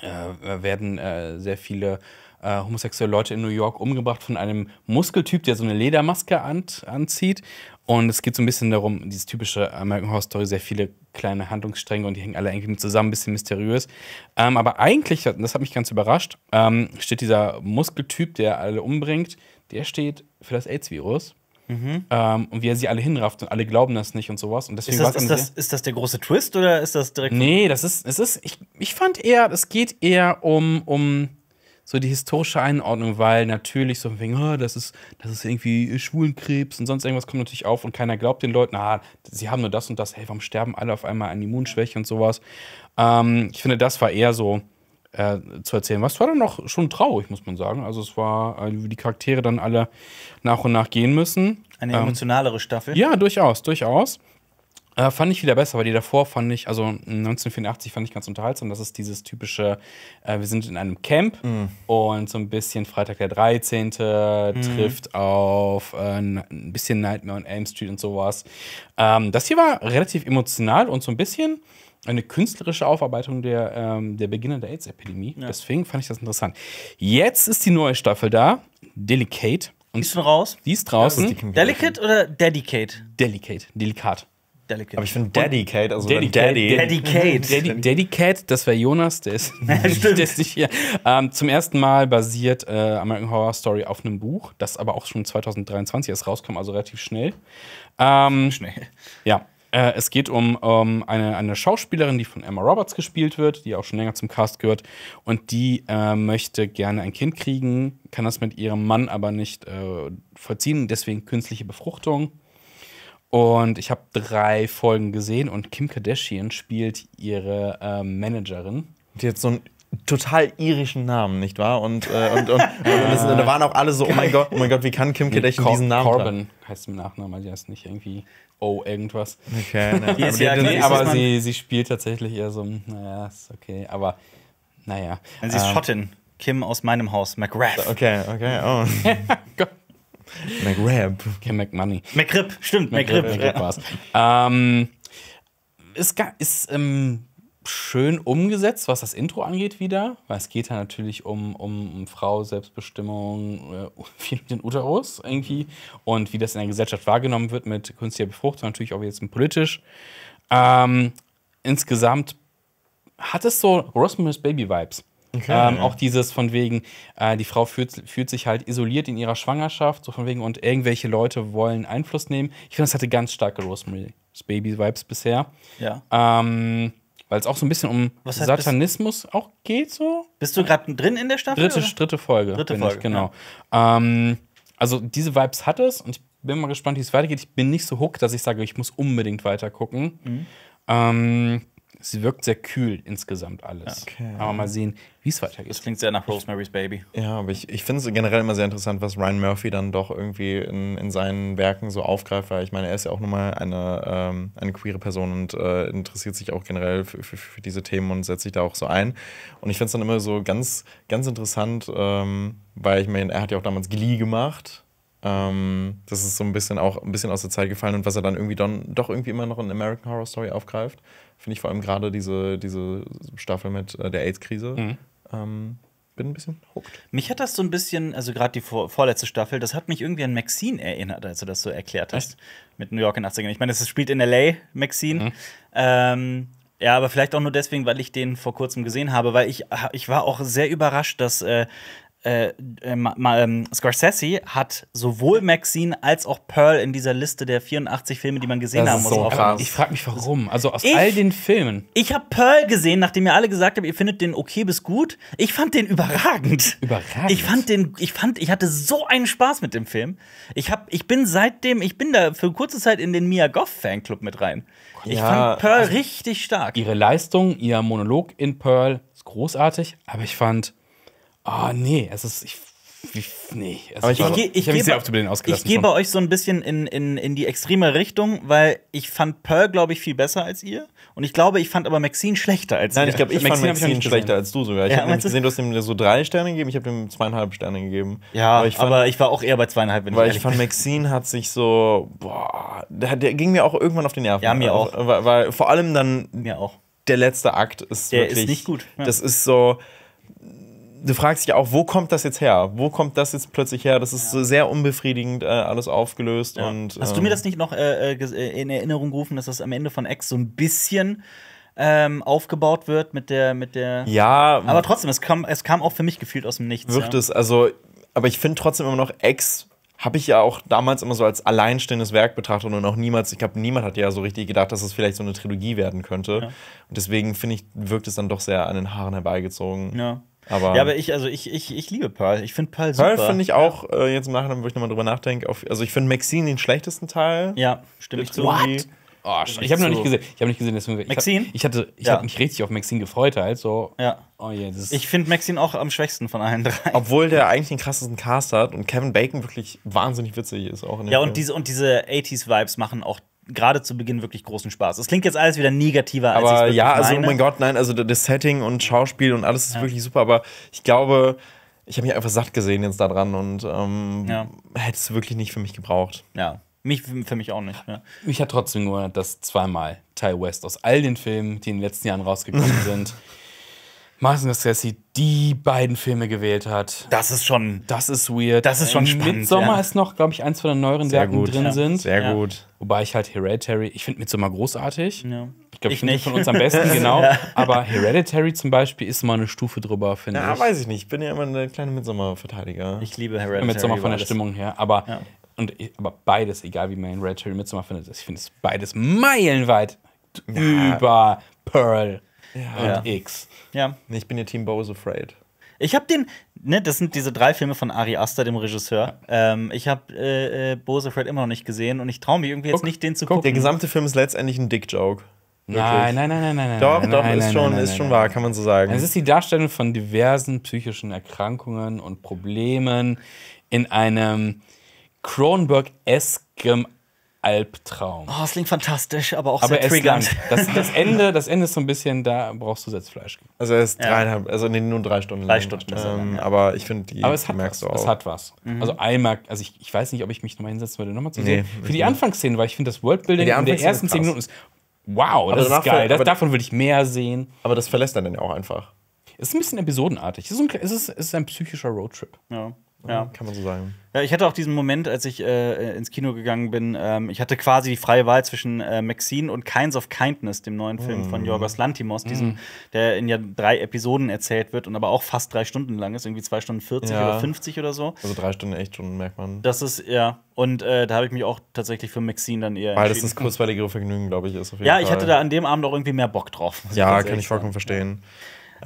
äh, werden äh, sehr viele äh, homosexuelle Leute in New York umgebracht von einem Muskeltyp, der so eine Ledermaske an anzieht. Und es geht so ein bisschen darum, dieses typische American Horror Story, sehr viele kleine Handlungsstränge und die hängen alle irgendwie zusammen, ein bisschen mysteriös. Ähm, aber eigentlich, das hat mich ganz überrascht, ähm, steht dieser Muskeltyp, der alle umbringt, der steht für das AIDS-Virus. Mhm. Ähm, und wie er sie alle hinrafft und alle glauben das nicht und sowas. Und deswegen ist, das, ist, das, ist das der große Twist oder ist das direkt. Nee, das ist, es ist, ich, ich fand eher, es geht eher um, um so die historische Einordnung, weil natürlich so ein Ding, oh, das ist, das ist irgendwie Schwulenkrebs und sonst irgendwas kommt natürlich auf und keiner glaubt den Leuten, ah, sie haben nur das und das, hey, warum sterben alle auf einmal an Immunschwäche und sowas. Ähm, ich finde, das war eher so äh, zu erzählen Was war dann auch schon traurig, muss man sagen. Also es war, äh, wie die Charaktere dann alle nach und nach gehen müssen. Eine ähm, emotionalere ähm, Staffel. Ja, durchaus, durchaus. Äh, fand ich wieder besser, weil die davor fand ich, also 1984 fand ich ganz unterhaltsam. Das ist dieses typische, äh, wir sind in einem Camp mm. und so ein bisschen Freitag der 13. Mm. trifft auf äh, ein bisschen Nightmare on Elm Street und sowas. Ähm, das hier war relativ emotional und so ein bisschen eine künstlerische Aufarbeitung der, ähm, der Beginner der AIDS-Epidemie. Ja. Deswegen fand ich das interessant. Jetzt ist die neue Staffel da, Delicate. Und die ist schon raus? Die ist draußen. Ja, ist Delicate oder Dedicate? Delicate, delikat. Delicate. Aber ich finde Dedicate, also Daddy. Daddy. Dedicate. Dedicate, das wäre Jonas, der ist, der ist nicht hier. Ähm, zum ersten Mal basiert äh, American Horror Story auf einem Buch, das aber auch schon 2023 erst rauskam, also relativ schnell. Ähm, schnell. Ja. Äh, es geht um ähm, eine, eine Schauspielerin, die von Emma Roberts gespielt wird, die auch schon länger zum Cast gehört. Und die äh, möchte gerne ein Kind kriegen, kann das mit ihrem Mann aber nicht äh, vollziehen, deswegen künstliche Befruchtung. Und ich habe drei Folgen gesehen und Kim Kardashian spielt ihre äh, Managerin. Die hat so einen total irischen Namen, nicht wahr? Und, äh, und, und, und das, da waren auch alle so, oh mein äh. Gott, oh mein Gott, wie kann Kim Kardashian diesen Namen? Corbin heißt im Nachnamen, die heißt nicht irgendwie. Oh, irgendwas. Okay, nein. aber, ja, die, aber sie, sie spielt tatsächlich eher so, naja, ist okay, aber naja. Also sie ist ähm, Schottin. Kim aus meinem Haus, McRath. Okay, okay, oh. McRab. Okay, McMoney. McRib, stimmt, McRib. McRib, McRib war's. Ähm, ist, ist ähm, schön umgesetzt, was das Intro angeht wieder, weil es geht ja natürlich um, um, um Frau, Selbstbestimmung, äh, viel äh, den Uterus irgendwie und wie das in der Gesellschaft wahrgenommen wird mit künstlicher Befruchtung, natürlich auch jetzt politisch. Ähm, insgesamt hat es so Rosemary's Baby-Vibes. Okay, ähm, ja. Auch dieses von wegen, äh, die Frau fühlt, fühlt sich halt isoliert in ihrer Schwangerschaft, so von wegen, und irgendwelche Leute wollen Einfluss nehmen. Ich finde, das hatte ganz starke Rosemary's Baby-Vibes bisher. Ja. Ähm, weil es auch so ein bisschen um Was heißt, Satanismus auch geht so. Bist du gerade drin in der Staffel? Dritte, dritte Folge. Dritte Folge, ich, genau. Ja. Ähm, also diese Vibes hat es und ich bin mal gespannt, wie es weitergeht. Ich bin nicht so hooked, dass ich sage, ich muss unbedingt weiter gucken. Mhm. Ähm, es wirkt sehr kühl insgesamt alles. Okay. Aber mal sehen, wie es weitergeht. Das klingt sehr nach Rosemary's Baby. Ja, aber ich, ich finde es generell immer sehr interessant, was Ryan Murphy dann doch irgendwie in, in seinen Werken so aufgreift, weil ich meine, er ist ja auch nun mal eine, ähm, eine queere Person und äh, interessiert sich auch generell für, für, für, diese Themen und setzt sich da auch so ein. Und ich finde es dann immer so ganz, ganz interessant, ähm, weil ich meine, er hat ja auch damals Glee gemacht. Ähm, das ist so ein bisschen auch ein bisschen aus der Zeit gefallen und was er dann irgendwie don, doch irgendwie immer noch in American Horror Story aufgreift, finde ich vor allem gerade diese, diese Staffel mit äh, der AIDS-Krise. Mhm. Ähm, bin ein bisschen hooked. Mich hat das so ein bisschen, also gerade die vor, vorletzte Staffel, das hat mich irgendwie an Maxine erinnert, als du das so erklärt hast. Echt? Mit New York in 80ern. Ich meine, es spielt in LA, Maxine. Mhm. Ähm, ja, aber vielleicht auch nur deswegen, weil ich den vor kurzem gesehen habe, weil ich, ich war auch sehr überrascht, dass äh, äh, äh ähm, Scorsese hat sowohl Maxine als auch Pearl in dieser Liste der 84 Filme, die man gesehen das haben muss. So krass. Ich frage mich warum. Also aus ich, all den Filmen. Ich habe Pearl gesehen, nachdem ihr alle gesagt habt, ihr findet den okay bis gut. Ich fand den überragend. Überragend. Ich fand den, ich fand, ich hatte so einen Spaß mit dem Film. Ich hab, ich bin seitdem, ich bin da für kurze Zeit in den Mia Goff Fanclub mit rein. Ich ja, fand Pearl also richtig stark. Ihre Leistung, ihr Monolog in Pearl ist großartig, aber ich fand Ah, oh, nee, es ist. Ich, ich, nee, es aber ich, war, ich, ich, ich habe mich sehr oft über den ausgelassen. Ich gehe bei euch so ein bisschen in, in, in die extreme Richtung, weil ich fand Pearl, glaube ich, viel besser als ihr. Und ich glaube, ich fand aber Maxine schlechter als Nein, ich glaube, ich Maxine fand Maxine ich schlechter als du sogar. Ich ja, habe gesehen, du hast ihm so drei Sterne gegeben, ich habe ihm zweieinhalb Sterne gegeben. Ja, aber ich, fand, aber ich, war auch eher bei zweieinhalb, wenn Weil ich, ich fand, Maxine hat sich so, boah, der, der, ging mir auch irgendwann auf die Nerven. Ja, mir also, auch. Weil, weil vor allem dann. Mir auch. Der letzte Akt ist der wirklich. Der ist nicht gut. Ja. Das ist so du fragst dich auch, wo kommt das jetzt her? Wo kommt das jetzt plötzlich her? Das ist so sehr unbefriedigend äh, alles aufgelöst. Und, Hast du mir ähm, das nicht noch äh, äh, äh, in Erinnerung gerufen, dass das am Ende von X so ein bisschen ähm, aufgebaut wird mit der, mit der. Ja. Aber trotzdem, es kam, es kam auch für mich gefühlt aus dem Nichts. Wird ja. es, also, aber ich finde trotzdem immer noch X. habe ich ja auch damals immer so als alleinstehendes Werk betrachtet und auch niemals, ich glaube, niemand hat ja so richtig gedacht, dass es vielleicht so eine Trilogie werden könnte. Ja. Und deswegen finde ich, wirkt es dann doch sehr an den Haaren herbeigezogen. Ja. Aber ja, aber ich, also ich, ich, ich liebe Pearl. Ich finde Pearl super. Pearl finde ich auch, äh, jetzt im Nachhinein, wo ich nochmal drüber nachdenke, auf, also ich finde Maxine den schlechtesten Teil. Ja, stimmt. ich zu. What? Oh, ich habe noch nicht gesehen. Ich habe nicht gesehen, deswegen. Maxine? Ich, hatte, ich ja. habe mich richtig auf Maxine gefreut halt so. Ja. Oh yeah, ich finde Maxine auch am schwächsten von allen drei. Obwohl der eigentlich den krassesten Cast hat und Kevin Bacon wirklich wahnsinnig witzig ist auch. ja und Film. diese und diese 80s Vibes machen auch gerade zu Beginn wirklich großen Spaß. Es klingt jetzt alles wieder negativer als aber ja, also meine. oh mein Gott, nein, also das Setting und Schauspiel und alles ist ja. wirklich super, aber ich glaube, ich habe mich einfach satt gesehen jetzt da dran und ähm, ja. hätte es wirklich nicht für mich gebraucht. Ja. Mich, für mich auch nicht. Ne? Mich hat trotzdem gewundert, dass zweimal Ty West aus all den Filmen, die in den letzten Jahren rausgekommen sind, Martin Scorsese die beiden Filme gewählt hat. Das ist schon. Das ist weird. Das ist schon spannend. Midsommar ja. ist noch, glaube ich, eins von den neueren Sehr Werken gut, drin ja. sind. Sehr ja. gut. Wobei ich halt Hereditary, ich finde Midsommar großartig. Ja. Ich glaube, ich finde von uns am besten, genau. Aber Hereditary zum Beispiel ist mal eine Stufe drüber, finde ich. Ja, weiß ich nicht. Ich bin ja immer ein kleiner Midsommar-Verteidiger. Ich liebe Hereditary. Midsommar von der Stimmung her. Aber, und, aber beides, egal wie man Hereditary Midsommar findet, ich finde es beides meilenweit über Pearl ja. und ja. X. Ja. Ich bin ja Team Bose Afraid. Ich habe den, ne, das sind diese drei Filme von Ari Aster, dem Regisseur. Ja. Ähm, ich habe äh, äh Bose Afraid immer noch nicht gesehen und ich traue mich irgendwie guck, jetzt nicht, den zu guck, gucken. Der gesamte Film ist letztendlich ein Dick-Joke. Nein, nein, nein, nein, nein. Doch, nein, doch, nein, ist, nein, schon, ist schon wahr, kann man so sagen. Es ist die Darstellung von diversen psychischen Erkrankungen und Problemen in einem Cronenberg-eskem Albtraum. Oh, es klingt fantastisch, aber auch aber sehr triggernd. Das, das, Ende, das Ende ist so ein bisschen, da brauchst du Sitzfleisch. Also es ist ja. dreieinhalb, also nee, nur drei Stunden drei lang. Stunden. Ähm, ja. Aber ich finde, die aber es hat merkst was. du auch. Es hat was. Mhm. Also einmal, also ich, ich, weiß nicht, ob ich mich nochmal hinsetzen würde, nochmal zu nee, sehen. Für die Anfangsszene, weil ich finde, das Worldbuilding in der ersten zehn Minuten ist, wow, das ist geil. Das, davon würde ich mehr sehen. Aber das verlässt dann ja auch einfach. Es ist ein bisschen episodenartig. Es ist ein, es ist, es ist ein psychischer Roadtrip. Ja. Ja. Mhm. Kann man so sagen. Ja, ich hatte auch diesen Moment, als ich äh, ins Kino gegangen bin. Ähm, ich hatte quasi die freie Wahl zwischen äh, Maxine und Kinds of Kindness, dem neuen mm. Film mhm. von Jorgos Lantimos, mm. Mhm. der in ja drei Episoden erzählt wird und aber auch fast drei Stunden lang ist, irgendwie zwei Stunden 40 ja. oder 50 oder so. Also drei Stunden echt schon, merkt man. Das ist, ja. Und äh, da habe ich mich auch tatsächlich für Maxine dann eher. Weil das das kurzweiligere Vergnügen, glaube ich, ist. auf jeden ja, ich hatte da an dem Abend auch irgendwie mehr Bock drauf. Ja, kann ich vollkommen sagen. verstehen.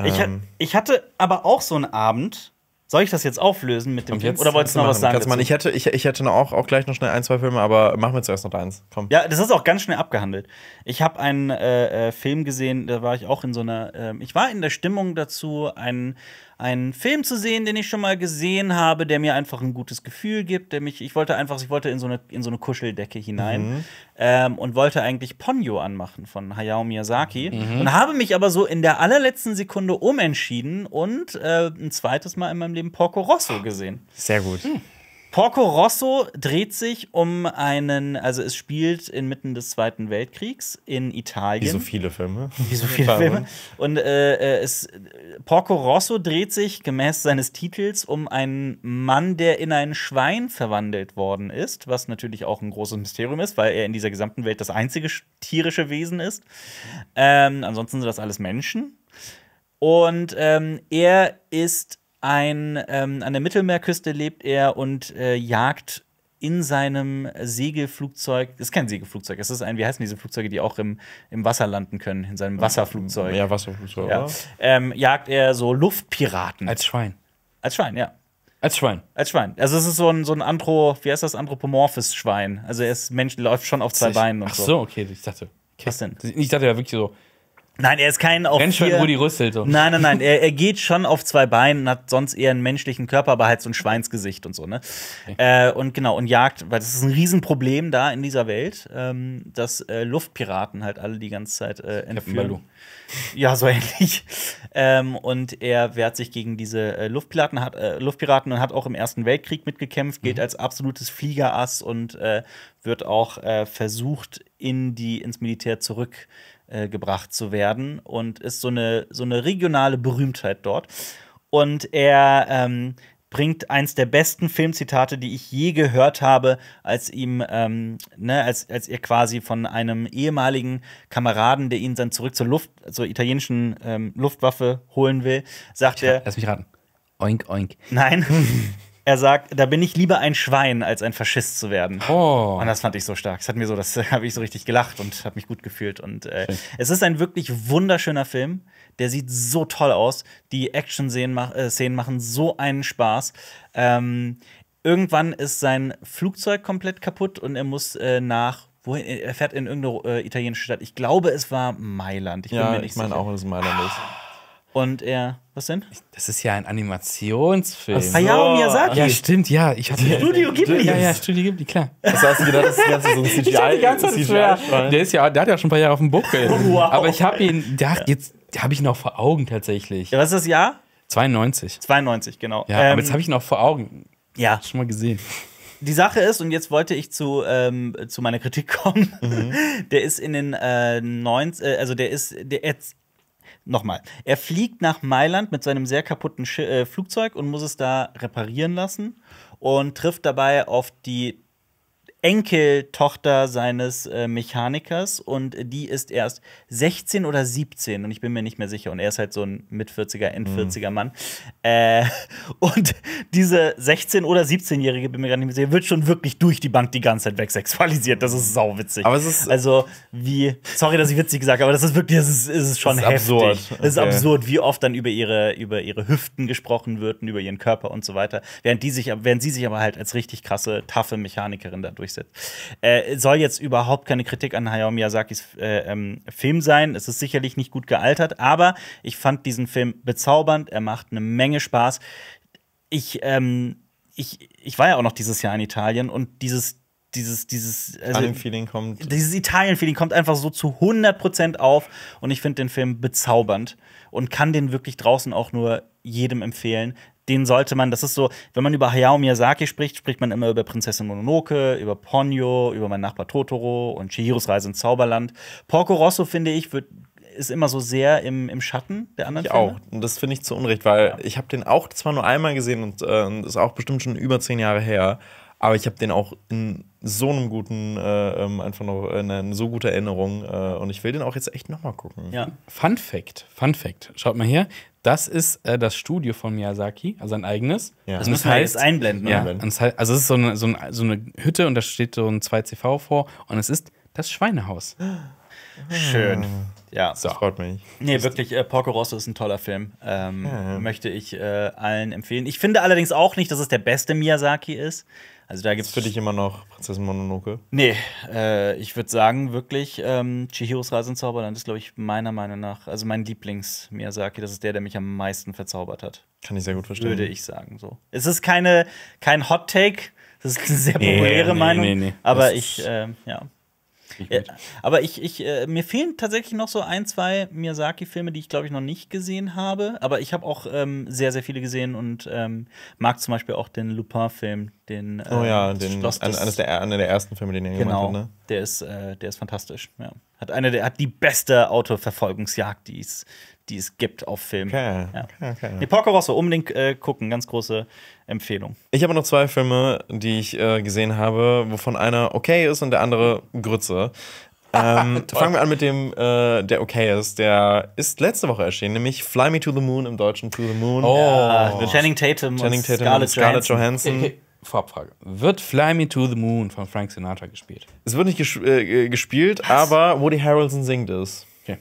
Ich, ähm. ich, hatte aber auch so einen Abend, soll ich das jetzt auflösen mit dem Film? Oder wolltest du noch was sagen? Kannst ich hätte, ich, ich hätte noch auch, auch gleich noch schnell ein, zwei Filme, aber machen wir zuerst noch eins. Komm. Ja, das ist auch ganz schnell abgehandelt. Ich habe einen äh, äh Film gesehen, da war ich auch in so einer. Äh, ich war in der Stimmung dazu, einen einen Film zu sehen, den ich schon mal gesehen habe, der mir einfach ein gutes Gefühl gibt, der mich, ich wollte einfach, ich wollte in so eine, in so eine Kuscheldecke hinein mhm. ähm, und wollte eigentlich Ponyo anmachen von Hayao Miyazaki mhm. und habe mich aber so in der allerletzten Sekunde umentschieden und äh, ein zweites Mal in meinem Leben Porco Rosso gesehen. Sehr gut. Mhm. Porco Rosso dreht sich um einen, also es spielt inmitten des Zweiten Weltkriegs in Italien. Wie so viele Filme. Wie so viele Filme. Und äh, äh, es, Porco Rosso dreht sich gemäß seines Titels um einen Mann, der in ein Schwein verwandelt worden ist, was natürlich auch ein großes Mysterium ist, weil er in dieser gesamten Welt das einzige tierische Wesen ist. Ähm, ansonsten sind das alles Menschen. Und ähm, er ist ein, ähm, an der Mittelmeerküste lebt er und äh, jagt in seinem Segelflugzeug, das ist kein Segelflugzeug, es ist ein, wie heißen diese Flugzeuge, die auch im, im Wasser landen können, in seinem Wasserflugzeug. Ja, Wasserflugzeug. Ja. Ähm, jagt er so Luftpiraten. Als Schwein. Als Schwein, ja. Als Schwein. Als Schwein. Also es ist so ein, so ein Andro, wie heißt das, anthropomorphes Schwein. Also er ist Mensch, läuft schon auf zwei Beinen und so. Ach so, okay, ich dachte. Okay. Was denn? Ich dachte ja wirklich so, Nein, er ist kein auf Rennt schon vier. Rudi Rüssel so. Nein, nein, nein. Er, er geht schon auf zwei Beinen, und hat sonst eher einen menschlichen Körper, aber halt so ein Schweinsgesicht und so, ne? Okay. Äh, und genau, und jagt, weil das ist ein Riesenproblem da in dieser Welt, ähm, dass äh, Luftpiraten halt alle die ganze Zeit äh, entführen. Ja, so ähnlich. Ähm, und er wehrt sich gegen diese äh, Luftpiraten, hat, äh, Luftpiraten und hat auch im Ersten Weltkrieg mitgekämpft, gilt mhm. als absolutes Fliegerass und äh, wird auch äh, versucht, in die, ins Militär zurück äh, gebracht zu werden und ist so eine, so eine regionale Berühmtheit dort. Und er ähm, bringt eins der besten Filmzitate, die ich je gehört habe, als ihm, ähm, ne, als, als er quasi von einem ehemaligen Kameraden, der ihn dann zurück zur Luft, zur italienischen ähm, Luftwaffe holen will, sagt ich, er. Lass mich raten. Oink, oink. Nein. Er sagt, da bin ich lieber ein Schwein, als ein Faschist zu werden. Oh. Und das fand ich so stark. Das hat mir so, das habe ich so richtig gelacht und habe mich gut gefühlt. Und äh, es ist ein wirklich wunderschöner Film. Der sieht so toll aus. Die Action-Szenen mach, äh, machen so einen Spaß. Ähm, irgendwann ist sein Flugzeug komplett kaputt und er muss äh, nach wohin er fährt in irgendeine äh, italienische Stadt. Ich glaube, es war Mailand. Ich ja, ich meine auch, dass es Mailand ist. Ah. Und er, was denn? Das ist ja ein Animationsfilm. Ach, Hayao Miyazaki. Ja, stimmt, ja. Ich hatte Studio Ghibli. Ja, ja, Studio Ghibli, klar. Was hast du gedacht, das ist so ein CGI? Ich ganze CGI der, ist ja, der hat ja schon ein paar Jahre auf dem Buckel. Wow. Aber ich habe ihn, gedacht, jetzt habe ich ihn auch vor Augen tatsächlich. Ja, was ist das Jahr? 92. 92, genau. Ja, ähm, aber jetzt ähm, habe ich ihn auch vor Augen. Ja. Schon mal gesehen. Die Sache ist, und jetzt wollte ich zu, ähm, zu meiner Kritik kommen, mhm. der ist in den äh, 90, äh, also der ist, der, Nochmal. Er fliegt nach Mailand mit seinem sehr kaputten Sch äh, Flugzeug und muss es da reparieren lassen und trifft dabei auf die Enkeltochter seines äh, Mechanikers und die ist erst 16 oder 17 und ich bin mir nicht mehr sicher und er ist halt so ein mit 40er, End 40er Mann. Mhm. Äh, und diese 16 oder 17-jährige bin mir gar nicht mehr sicher, wird schon wirklich durch die Bank die ganze Zeit wegsexualisiert. Das ist sauwitzig. Aber es ist also wie sorry, dass ich witzig gesagt, habe, aber das ist wirklich das ist, ist schon das ist heftig. Absurd. Es ist absurd, wie oft dann über ihre über ihre Hüften gesprochen wird und über ihren Körper und so weiter, während die sich während sie sich aber halt als richtig krasse taffe Mechanikerin dadurch wasted. Äh, soll jetzt überhaupt keine Kritik an Hayao Miyazakis äh, ähm, Film sein. Es ist sicherlich nicht gut gealtert, aber ich fand diesen Film bezaubernd. Er macht eine Menge Spaß. Ich, ähm, ich, ich war ja auch noch dieses Jahr in Italien und dieses, dieses, dieses also, Italien-Feeling kommt. Dieses Italien-Feeling kommt einfach so zu 100% auf und ich finde den Film bezaubernd und kann den wirklich draußen auch nur jedem empfehlen den sollte man, das ist so, wenn man über Hayao Miyazaki spricht, spricht man immer über Prinzessin Mononoke, über Ponyo, über mein Nachbar Totoro und Chihiros Reise ins Zauberland. Porco Rosso, finde ich, wird ist immer so sehr im, im Schatten der anderen ich Filme. auch. Und das finde ich zu Unrecht, weil ja. ich habe den auch zwar nur einmal gesehen und äh, ist auch bestimmt schon über zehn Jahre her, aber ich habe den auch in so einem guten, äh, ähm, einfach noch äh, in einer so guten Erinnerung äh, und ich will den auch jetzt echt nochmal gucken. Ja. Fun Fact, Fun Fact, schaut mal hier. Das ist äh, das Studio von Miyazaki, also ein eigenes. Ja. Das muss man jetzt einblenden. Ja, es heißt, also es ist so eine, so, ein, so eine Hütte und da steht so ein 2CV vor und es ist das Schweinehaus. Schön. Ja. So. Das freut mich. Nee, wirklich, äh, Porco Rosso ist ein toller Film. Ähm, ja, ja. Möchte ich äh, allen empfehlen. Ich finde allerdings auch nicht, dass es der beste Miyazaki ist. Also da gibt es für dich immer noch Prinzessin Mononoke? Nee, äh, ich würde sagen, wirklich, ähm, Chihiros Reise ins Zauberland ist, glaube ich, meiner Meinung nach, also mein Lieblings-Miyazaki, das ist der, der mich am meisten verzaubert hat. Kann ich sehr gut verstehen. Würde ich sagen, so. Es ist keine, kein Hot-Take, das ist eine sehr populäre nee, nee, Meinung, nee, aber ich, äh, ja ja, aber ich, ich, äh, mir fehlen tatsächlich noch so ein, zwei Miyazaki-Filme, die ich glaube ich noch nicht gesehen habe. Aber ich habe auch ähm, sehr, sehr viele gesehen und ähm, mag zum Beispiel auch den Lupin-Film, den. Äh, oh ja, ähm, den, Schloss des, eines der, einer der ersten Filme, den er genau, gemacht hat. Ne? Der ist, äh, der ist fantastisch. Ja. Hat eine, der hat die beste Autoverfolgungsjagd, die es die es gibt auf Film. Okay, ja. okay, okay. Die Porco Rosso unbedingt äh, gucken, ganz große Empfehlung. Ich habe noch zwei Filme, die ich äh, gesehen habe, wovon einer okay ist und der andere Grütze. Ähm, fangen wir an mit dem, äh, der okay ist. Der ist letzte Woche erschienen, nämlich Fly Me to the Moon im deutschen To the Moon. Oh, ja, mit Channing Tatum, Channing Tatum Scarlett, Scarlett Johansson. Johansson. Vorabfrage. Wird Fly Me to the Moon von Frank Sinatra gespielt? Es wird nicht ges äh, äh, gespielt, Was? aber Woody Harrelson singt es. Okay.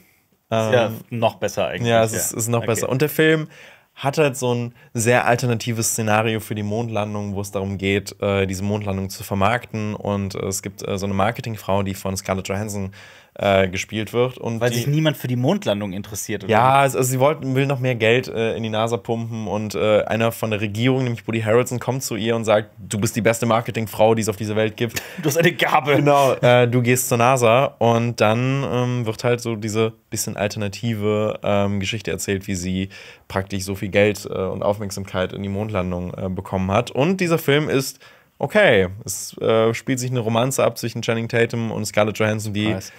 Ähm, ist ja ähm, noch besser eigentlich. Ja, es Ist, ist noch okay. besser. Und der Film hat halt so ein sehr alternatives Szenario für die Mondlandung, wo es darum geht, äh, diese Mondlandung zu vermarkten. Und äh, es gibt äh, so eine Marketingfrau, die von Scarlett Johansson äh, gespielt wird. Und Weil die, sich niemand für die Mondlandung interessiert, oder? Ja, also, also sie wollten, will noch mehr Geld äh, in die NASA pumpen und äh, einer von der Regierung, nämlich Buddy Harrelson, kommt zu ihr und sagt: Du bist die beste Marketingfrau, die es auf dieser Welt gibt. Du hast eine Gabe. Genau, äh, du gehst zur NASA und dann ähm, wird halt so diese bisschen alternative ähm, Geschichte erzählt, wie sie praktisch so viel Geld äh, und Aufmerksamkeit in die Mondlandung äh, bekommen hat. Und dieser Film ist okay, es äh, spielt sich eine Romanze ab zwischen Channing Tatum und Scarlett Johansson, die Weiß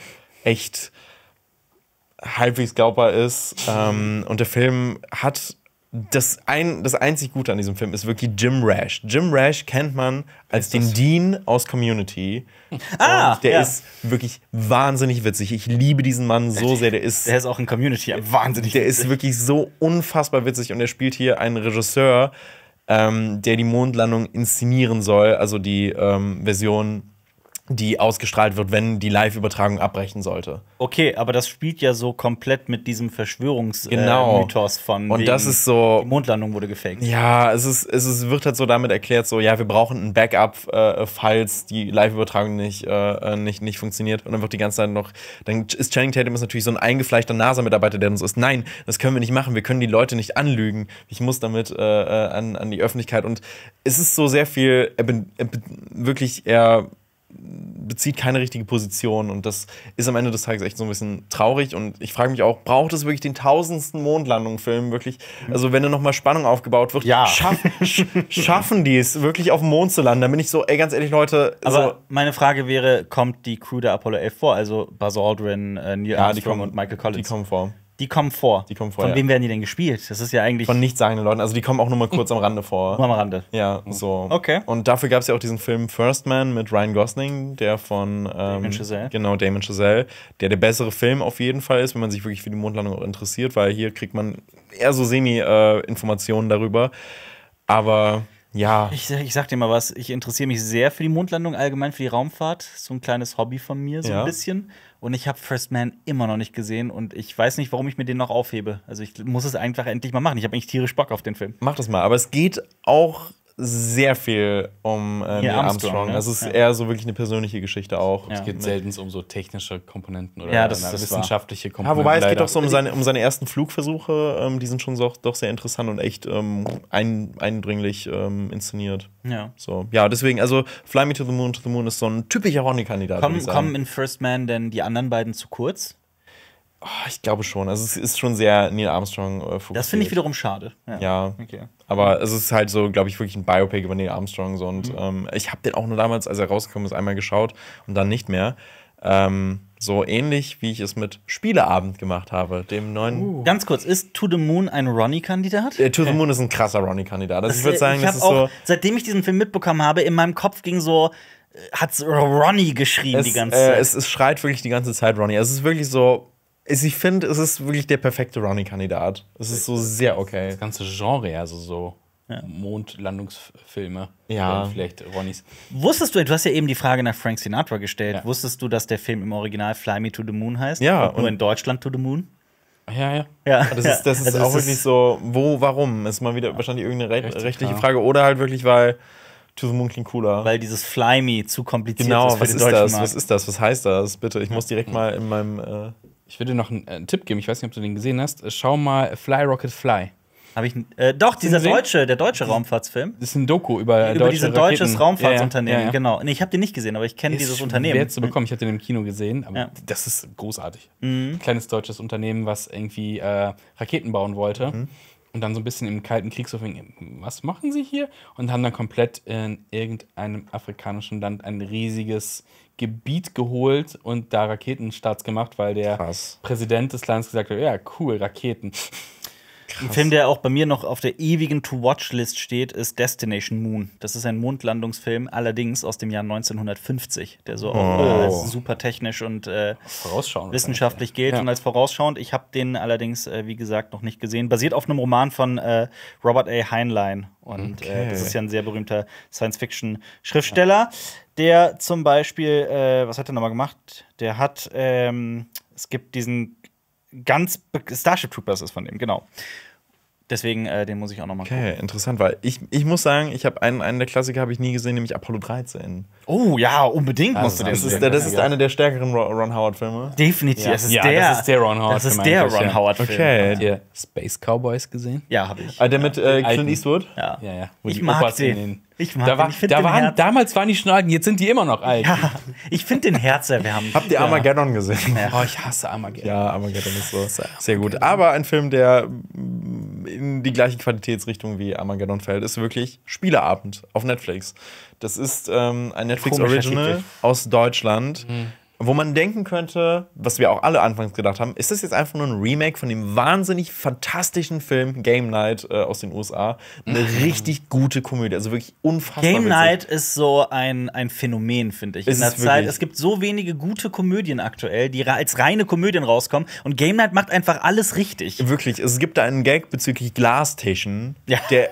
echt halbwegs glaubbar ist. Ähm, und der Film hat das, ein, das einzig Gute an diesem Film ist wirklich Jim Rash. Jim Rash kennt man als den Dean aus Community. Ah, und der ja. ist wirklich wahnsinnig witzig. Ich liebe diesen Mann so sehr. Der ist, der ist auch in Community wahnsinnig Der witzig. ist wirklich so unfassbar witzig und er spielt hier einen Regisseur, ähm, der die Mondlandung inszenieren soll. Also die ähm, Version die ausgestrahlt wird, wenn die Live-Übertragung abbrechen sollte. Okay, aber das spielt ja so komplett mit diesem Verschwörungsmythos äh, genau. äh, von und das ist so die Mondlandung wurde gefaked. Ja, es ist es ist, wird halt so damit erklärt, so ja, wir brauchen ein Backup, äh, falls die Live-Übertragung nicht, äh, äh nicht nicht funktioniert und dann wird die ganze Zeit noch, dann ist Channing Tatum ist natürlich so ein eingefleischter NASA-Mitarbeiter, der uns so ist, nein, das können wir nicht machen, wir können die Leute nicht anlügen, ich muss damit äh, an an die Öffentlichkeit und es ist so sehr viel wirklich er bezieht keine richtige Position und das ist am Ende des Tages echt so ein bisschen traurig und ich frage mich auch, braucht es wirklich den tausendsten Mondlandung-Film wirklich? Also wenn da nochmal Spannung aufgebaut wird, ja. schaff, schaffen die es wirklich auf dem Mond zu landen? Da bin ich so, ey, ganz ehrlich, Leute. Aber so meine Frage wäre, kommt die Crew der Apollo 11 vor? Also Buzz Aldrin, äh, Neil ja, Armstrong und Michael Collins? Die kommen vor. Die kommen vor. Die kommen vor. Von ja. wem werden die denn gespielt? Das ist ja eigentlich. Von nichtssagenden Leuten. Also die kommen auch nur mal kurz am Rande vor. Nur am Rande. Ja, so. Okay. Und dafür gab es ja auch diesen Film First Man mit Ryan Gosling, der von. Ähm, Damon Chazelle. Genau, Damon Chazelle. Der der bessere Film auf jeden Fall ist, wenn man sich wirklich für die Mondlandung interessiert, weil hier kriegt man eher so Semi-Informationen äh, darüber. Aber ja. Ich, ich sag dir mal was, ich interessiere mich sehr für die Mondlandung, allgemein für die Raumfahrt. So ein kleines Hobby von mir, so ja. ein bisschen. Und ich habe First Man immer noch nicht gesehen und ich weiß nicht, warum ich mir den noch aufhebe. Also ich muss es einfach endlich mal machen. Ich habe eigentlich tierisch Bock auf den Film. Mach das mal, aber es geht auch sehr viel um äh, Neil Armstrong. Armstrong. Ne? Das ist ja. eher so wirklich eine persönliche Geschichte auch. Ja. Es geht selten um so technische Komponenten oder ja, das, das wissenschaftliche Komponenten. Ja, wobei leider. es geht doch so um seine, um seine ersten Flugversuche. Ähm, die sind schon so, doch sehr interessant und echt ähm, ein, eindringlich ähm, inszeniert. Ja. So. ja, deswegen, also Fly Me to the Moon to the Moon ist so ein typischer Ronnie-Kandidat. Kommen, kommen in First Man denn die anderen beiden zu kurz? Oh, ich glaube schon. Also es ist schon sehr Neil Armstrong äh, fokussiert. Das finde ich wiederum schade. Ja. ja. Okay. Aber es ist halt so, glaube ich, wirklich ein Biopic über Neil Armstrong. So. Und mhm. ähm, ich habe den auch nur damals, als er rausgekommen ist, einmal geschaut und dann nicht mehr. Ähm, so ähnlich wie ich es mit Spieleabend gemacht habe, dem neuen. Uh. Ganz kurz, ist To the Moon ein Ronnie-Kandidat? Äh, to the Moon ist ein krasser Ronnie-Kandidat. Also ich würde äh, sagen, ich das ist auch, so. Seitdem ich diesen Film mitbekommen habe, in meinem Kopf ging so, äh, hat Ronnie geschrien es, die ganze äh, Zeit. Äh, es, es, schreit wirklich die ganze Zeit Ronnie. Es ist wirklich so, ich finde, es ist wirklich der perfekte Ronnie-Kandidat. Es ist so sehr okay. Das ganze Genre, also so ja. Mondlandungsfilme. Ja. Äh, vielleicht Ronnies. Wusstest du, du hast ja eben die Frage nach Frank Sinatra gestellt. Ja. Wusstest du, dass der Film im Original Fly Me to the Moon heißt? Ja. Und nur in Deutschland to the Moon? Ja, ja. ja. Ah, das ist, das ist also auch wirklich so, wo, warum? Ist mal wieder wahrscheinlich irgendeine recht, Richtig, rechtliche klar. Frage. Oder halt wirklich, weil. To the Moon klingt cooler. Weil dieses Fly Me zu kompliziert genau, ist. Genau, was ist das? Markt. Was ist das? Was heißt das? Bitte, ich muss direkt mal in meinem äh ich würde dir noch einen, äh, Tipp geben, ich weiß nicht, ob du den gesehen hast. Äh, schau mal Fly Rocket Fly. Habe ich äh, doch dieser deutsche, der deutsche Raumfahrtsfilm. Das ist ein Doku über über dieses deutsches Raumfahrtsunternehmen. Ja, ja, ja. Genau. Nee, ich habe den nicht gesehen, aber ich kenne dieses Unternehmen. Jetzt zu bekommen. Ich habe den im Kino gesehen, aber das ist großartig. Mhm. Ein kleines deutsches Unternehmen, was irgendwie äh, Raketen bauen wollte. Mhm. Und dann so ein bisschen im Kalten Krieg so, was machen sie hier? Und haben dann komplett in irgendeinem afrikanischen Land ein riesiges Gebiet geholt und da Raketenstarts gemacht, weil der Krass. Präsident des Landes gesagt hat, ja, cool, Raketen. Krass. Ein Film, der auch bei mir noch auf der ewigen To-Watch-List steht, ist Destination Moon. Das ist ein Mondlandungsfilm, allerdings aus dem Jahr 1950, der so oh. auch als super technisch und äh, wissenschaftlich gilt ja. und als vorausschauend. Ich habe den allerdings, äh, wie gesagt, noch nicht gesehen. Basiert auf einem Roman von äh, Robert A. Heinlein. Und äh, okay. das ist ja ein sehr berühmter Science-Fiction-Schriftsteller, ja. der zum Beispiel, äh, was hat er nochmal gemacht? Der hat, ähm, es gibt diesen ganz Starship Troopers ist von ihm genau. Deswegen, äh, den muss ich auch nochmal okay, gucken. Okay, interessant, weil ich, ich muss sagen, ich habe einen, einen der Klassiker habe ich nie gesehen, nämlich Apollo 13. Oh ja, unbedingt also, musst du den das sehen. Ist, das ist einer der stärkeren Ron Howard-Filme. Definitiv, ja. das, ist ja, der, das ist der Ron Howard-Film. Das ist der Ron Howard-Film. Okay. Habt ihr Space Cowboys gesehen? Ja, habe ich. Ah, der mit äh, Clint Eastwood? Ja. ja, ja. Wo ich mag den. Ich mag da war, Ich da waren, damals waren die Schnagen, jetzt sind die immer noch alt. Ja, ich finde den herzerwärmend. Habt ihr Armageddon gesehen? Ja. Oh, ich hasse Armageddon. Ja, Armageddon ist so sehr gut. Aber ein Film, der mm, in die gleiche Qualitätsrichtung wie Armageddon fällt, ist wirklich Spieleabend auf Netflix. Das ist ähm, ein Netflix Original aus Deutschland. Mhm wo man denken könnte, was wir auch alle anfangs gedacht haben, ist das jetzt einfach nur ein Remake von dem wahnsinnig fantastischen Film Game Night äh, aus den USA? Eine mhm. richtig gute Komödie, also wirklich unfassbar. Game witzig. Night ist so ein, ein Phänomen, finde ich. Ist in der Zeit, wirklich? es gibt so wenige gute Komödien aktuell, die als reine Komödien rauskommen und Game Night macht einfach alles richtig. Wirklich, es gibt da einen Gag bezüglich Glasstation, ja. der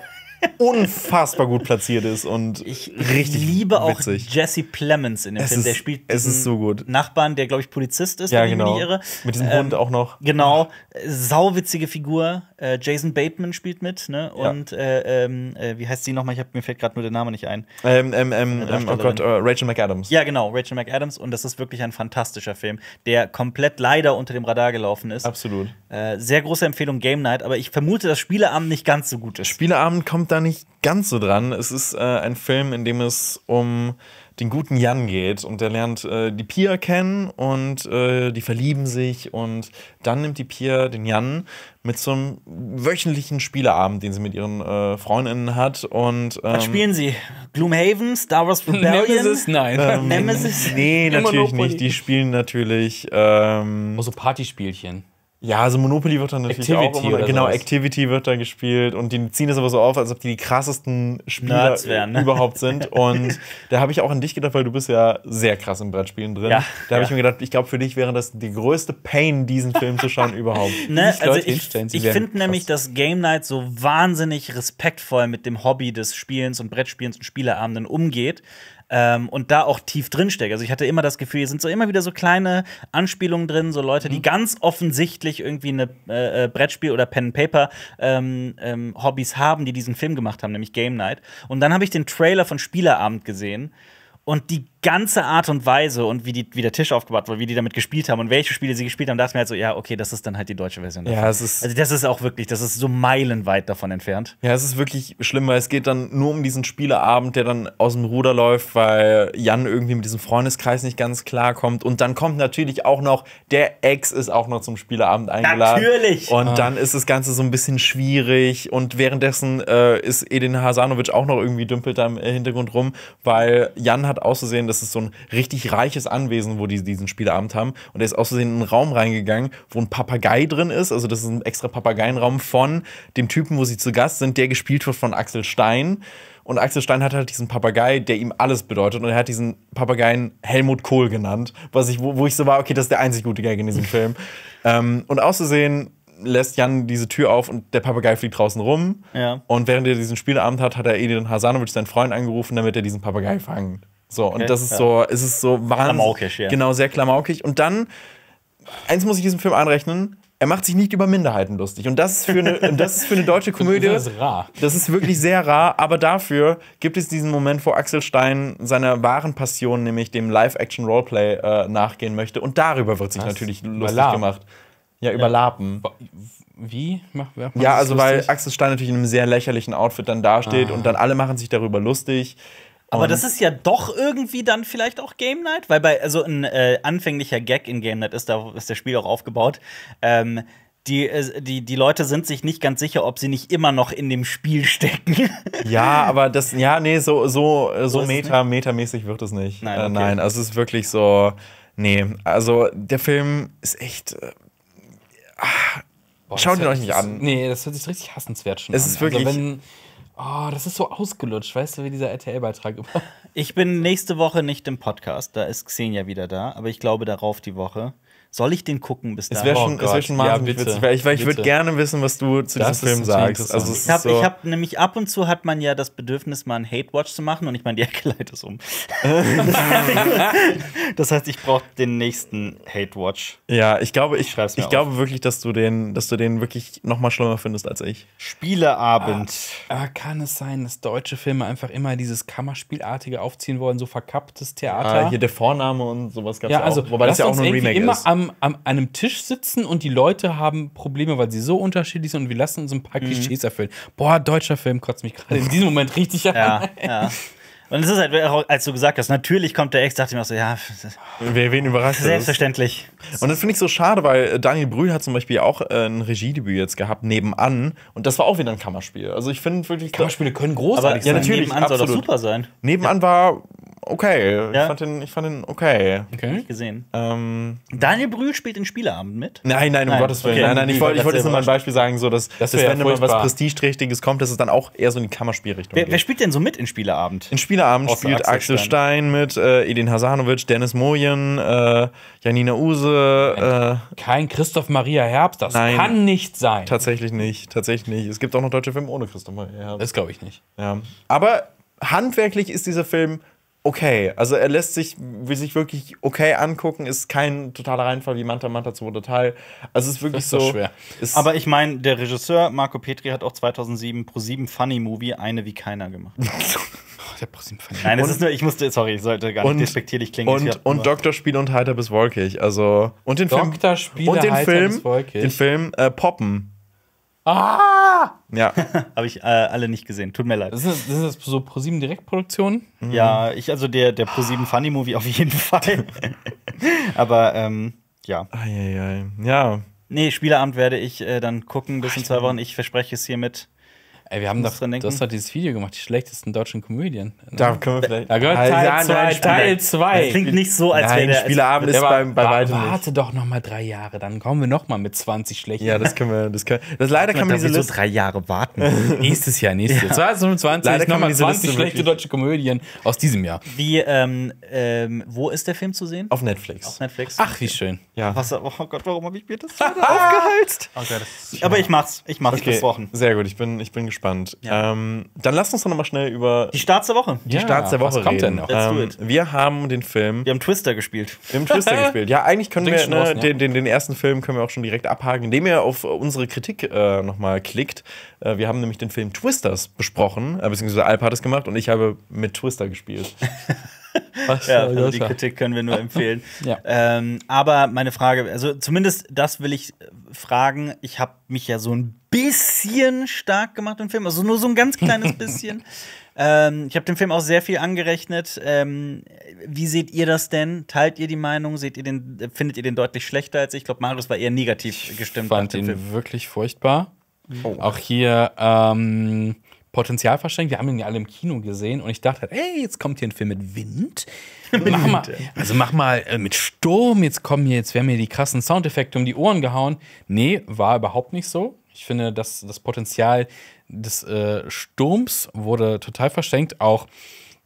unfassbar gut platziert ist und ich richtig liebe auch witzig. Jesse Plemons in dem es Film. Ist, der spielt es ist so gut. Nachbarn, der glaube ich Polizist ist, ja, genau. Mit diesem ähm, Hund auch noch. Genau, äh, sauwitzige Figur. Äh, Jason Bateman spielt mit, ne? Ja. Und äh, ähm, äh, wie heißt sie nochmal? Ich hab, mir fällt gerade nur der Name nicht ein. Ähm, ähm, ähm, ähm oh Gott, uh, Rachel McAdams. Ja, genau, Rachel McAdams. Und das ist wirklich ein fantastischer Film, der komplett leider unter dem Radar gelaufen ist. Absolut. Äh, sehr große Empfehlung Game Night, aber ich vermute, dass Spieleabend nicht ganz so gut ist. Spieleabend kommt da nicht ganz so dran. Es ist äh, ein Film, in dem es um den guten Jan geht und der lernt äh, die Pia kennen und äh, die verlieben sich und dann nimmt die Pia den Jan mit so einem wöchentlichen Spieleabend, den sie mit ihren äh, Freundinnen hat und ähm, Was spielen sie? Gloomhaven, Star Wars Rebellion? Nemesis? Nein. Ähm, Nemesis? Nee, natürlich nicht. Die spielen natürlich ähm, oh, so Partyspielchen. Ja, also Monopoly wird dann natürlich Activity auch immer, oder genau, sowas. Activity wird dann gespielt und die ziehen das aber so auf, als ob die die krassesten Spieler wären, ne? überhaupt sind. Und da habe ich auch an dich gedacht, weil du bist ja sehr krass im Brettspielen drin. Ja, da habe ja. ich mir gedacht, ich glaube, für dich wäre das die größte Pain, diesen Film zu schauen überhaupt. Ne? also ich ich finde nämlich, dass Game Night so wahnsinnig respektvoll mit dem Hobby des Spielens und Brettspielens und Spieleabenden umgeht ähm, und da auch tief drinsteckt. Also ich hatte immer das Gefühl, hier sind so immer wieder so kleine Anspielungen drin, so Leute, mhm. die ganz offensichtlich irgendwie eine äh, äh Brettspiel- oder Pen-Paper-Hobbys ähm, ähm haben, die diesen Film gemacht haben, nämlich Game Night. Und dann habe ich den Trailer von Spielerabend gesehen und die ganze Art und Weise und wie, die, wie der Tisch aufgebaut wurde, wie die damit gespielt haben und welche Spiele sie gespielt haben, dachte ich mir halt so, ja, okay, das ist dann halt die deutsche Version. Ja, es ist also das ist auch wirklich, das ist so meilenweit davon entfernt. Ja, es ist wirklich schlimm, weil es geht dann nur um diesen Spieleabend, der dann aus dem Ruder läuft, weil Jan irgendwie mit diesem Freundeskreis nicht ganz klarkommt. Und dann kommt natürlich auch noch, der Ex ist auch noch zum Spieleabend eingeladen. Natürlich! Und ah. dann ist das Ganze so ein bisschen schwierig. Und währenddessen äh, ist Edin Hasanovic auch noch irgendwie dümpelt da im Hintergrund rum, weil Jan hat auszusehen, dass das ist so ein richtig reiches Anwesen, wo die diesen Spieleabend haben. Und er ist aus Versehen in einen Raum reingegangen, wo ein Papagei drin ist. Also das ist ein extra Papageienraum von dem Typen, wo sie zu Gast sind, der gespielt wird von Axel Stein. Und Axel Stein hat halt diesen Papagei, der ihm alles bedeutet. Und er hat diesen Papageien Helmut Kohl genannt, was ich, wo, wo ich so war, okay, das ist der einzig gute Gag in diesem Film. ähm, und auszusehen lässt Jan diese Tür auf und der Papagei fliegt draußen rum. Ja. Und während er diesen Spielabend hat, hat er Edin Hasanovic, seinen Freund, angerufen, damit er diesen Papagei fangt. So, okay, und das ist ja. so, es so wahnsinnig. Klamaukig, ja. Genau, sehr klamaukig. Und dann, eins muss ich diesem Film anrechnen, er macht sich nicht über Minderheiten lustig. Und das ist für eine, das ist für eine deutsche Komödie. Das ist rar. Das ist wirklich sehr rar, aber dafür gibt es diesen Moment, wo Axel Stein seiner wahren Passion, nämlich dem Live-Action-Roleplay, äh, nachgehen möchte. Und darüber wird sich Was? natürlich lustig Überlappen. gemacht. Ja, über ja. Lapen. Wie? Mach, mach ja, also lustig? weil Axel Stein natürlich in einem sehr lächerlichen Outfit dann dasteht Aha. und dann alle machen sich darüber lustig. Aber das ist ja doch irgendwie dann vielleicht auch Game Night, weil bei also ein äh, anfänglicher Gag in Game Night ist da ist das Spiel auch aufgebaut. Ähm, die, die, die Leute sind sich nicht ganz sicher, ob sie nicht immer noch in dem Spiel stecken. Ja, aber das, ja, nee, so, so, äh, so, meta, metamäßig wird es nicht. Nein, äh, okay. äh, nein, also es ist wirklich so, nee, also der Film ist echt. Äh, Boah, Schaut ihn euch nicht an. Nee, das hört sich richtig hassenswert schon es an. Es ist wirklich. Also, wenn, Oh, das ist so ausgelutscht, weißt du, wie dieser RTL-Beitrag über. Ich bin nächste Woche nicht im Podcast, da ist Xenia wieder da, aber ich glaube darauf die Woche. Soll ich den gucken bis dahin? Es wäre schon, oh es wär schon wahnsinnig ja, witzig, weil ich, ich würde gerne wissen, was du zu das diesem Film sagst. Also, ich habe so hab nämlich ab und zu hat man ja das Bedürfnis, mal einen Hate-Watch zu machen und ich meine, die Ecke leitet es um. das heißt, ich brauche den nächsten Hate-Watch. Ja, ich glaube, ich, ich, ich glaube wirklich, dass du den, dass du den wirklich noch mal schlimmer findest als ich. Spieleabend. Ah, ah kann es sein, dass deutsche Filme einfach immer dieses Kammerspielartige aufziehen wollen, so verkapptes Theater? Ah, hier der Vorname und sowas gab es ja, also, auch. Wobei das ja auch nur ein Remake ist. am am, am einem Tisch sitzen und die Leute haben Probleme, weil sie so unterschiedlich sind und wir lassen uns ein paar mhm. Klischees erfüllen. Boah, deutscher Film kotzt mich gerade in diesem Moment richtig an. Ja, ja. Und es ist halt, als du gesagt hast, natürlich kommt der Ex, dachte ich mir auch so, ja. Wer wen überrascht Selbstverständlich. Das. Und das finde ich so schade, weil äh, Daniel Brühl hat zum Beispiel auch äh, ein Regiedebüt jetzt gehabt, nebenan. Und das war auch wieder ein Kammerspiel. Also ich finde wirklich. Kammerspiele können großartig aber, sein. Ja, natürlich. Nebenan absolut. soll das super sein. Nebenan war okay. Ja? Ich, fand den, ich fand den okay. Okay. Nicht gesehen. Ähm, Daniel Brühl spielt den Spieleabend mit? Nein, nein, um nein. Gottes Willen. Okay. Nein, nein, ich wollte, ich jetzt nur mal ein Beispiel sagen, so dass, das dass wenn mal was Prestigeträchtiges kommt, dass es dann auch eher so in die Kammerspielrichtung wer, geht. Wer spielt denn so mit in Spieleabend? In Spieleabend Außer spielt Axel Stein, Stein mit äh, Edin Hasanovic, Dennis Mojen, äh, Janina Use. Äh, Kein Christoph Maria Herbst, das nein, kann nicht sein. Tatsächlich nicht, tatsächlich nicht. Es gibt auch noch deutsche Filme ohne Christoph Maria Herbst. Das glaube ich nicht. Ja. Aber handwerklich ist dieser Film okay. Also er lässt sich, will sich wirklich okay angucken, ist kein totaler Reinfall wie Manta Manta 2 Teil. Also es ist wirklich ist so schwer. Aber ich meine, der Regisseur Marco Petri hat auch 2007 pro 7 Funny Movie eine wie keiner gemacht. Oh, der ProSieben Funny. Nein, es ist nur, ich musste, sorry, ich sollte gar nicht und, despektierlich klingen. Und, und, und Doktorspiel und Heiter bis Wolkig, also und den Film Doktorspiel und den Heiter Film, bis Wolkig. den Film äh, Poppen Ah! Ja. Habe ich äh, alle nicht gesehen. Tut mir leid. Das ist, das ist so ProSieben Direktproduktion? Mhm. Ja, ich, also der, der ProSieben ah. Funny Movie auf jeden Fall. Aber ähm, ja. Eieiei. Ja. Nee, Spieleabend werde ich äh, dann gucken bis in zwei Wochen. Ich verspreche es hiermit. Ey, wir haben das, dran denken. du hast doch dieses Video gemacht, die schlechtesten deutschen Komödien. Da können wir vielleicht. Da gehört Teil 2. Also, Teil, Teil zwei. Das klingt nicht so, als wäre der Spieleabend ist beim, bei weitem. Warte doch noch mal drei Jahre, dann kommen wir noch mal mit 20 schlechten. Ja, das können wir. Das können, das leider kann man diese Liste. so drei Jahre warten. nächstes Jahr, nächstes Jahr. 2025 leider noch mal 20 schlechte deutsche Komödien aus diesem Jahr. Wie, ähm, ähm, wo ist der Film zu sehen? Auf Netflix. Auf Netflix. Ach, wie schön. Ja. Was, oh Gott, warum habe ich mir das aufgeheizt? Okay, das Aber ich mach's. Ich mach's okay. versprochen. Sehr gut, ich bin, ich bin gespannt gespannt. Ja. Ähm, dann lass uns doch nochmal schnell über. Die Starts der Woche. Die ja, Starts der Woche was kommt reden. Denn noch? Ähm, wir haben den Film. Wir haben Twister gespielt. Wir haben Twister gespielt. Ja, eigentlich können wir ne, raus, ne? Den, den, den, ersten Film können wir auch schon direkt abhaken, indem ihr auf unsere Kritik äh, nochmal klickt. Äh, wir haben nämlich den Film Twisters besprochen, äh, beziehungsweise Alp hat es gemacht und ich habe mit Twister gespielt. ja, also die Kritik können wir nur empfehlen. ja. ähm, aber meine Frage, also zumindest das will ich äh, fragen. Ich habe mich ja so ein bisschen stark gemacht im Film, also nur so ein ganz kleines bisschen. ähm, ich habe dem Film auch sehr viel angerechnet. Ähm, wie seht ihr das denn? Teilt ihr die Meinung? Seht ihr den, äh, findet ihr den deutlich schlechter als ich? Ich glaube, Marius war eher negativ gestimmt. Ich fand ihn Film. wirklich furchtbar. Oh. Auch hier ähm, Potenzial verschenkt. Wir haben ihn ja alle im Kino gesehen und ich dachte, halt, ey, jetzt kommt hier ein Film mit Wind. Mach mal, also mach mal äh, mit Sturm, jetzt kommen hier, jetzt werden mir die krassen Soundeffekte um die Ohren gehauen. Nee, war überhaupt nicht so. Ich finde, dass das Potenzial des äh, Sturms wurde total verschenkt. Auch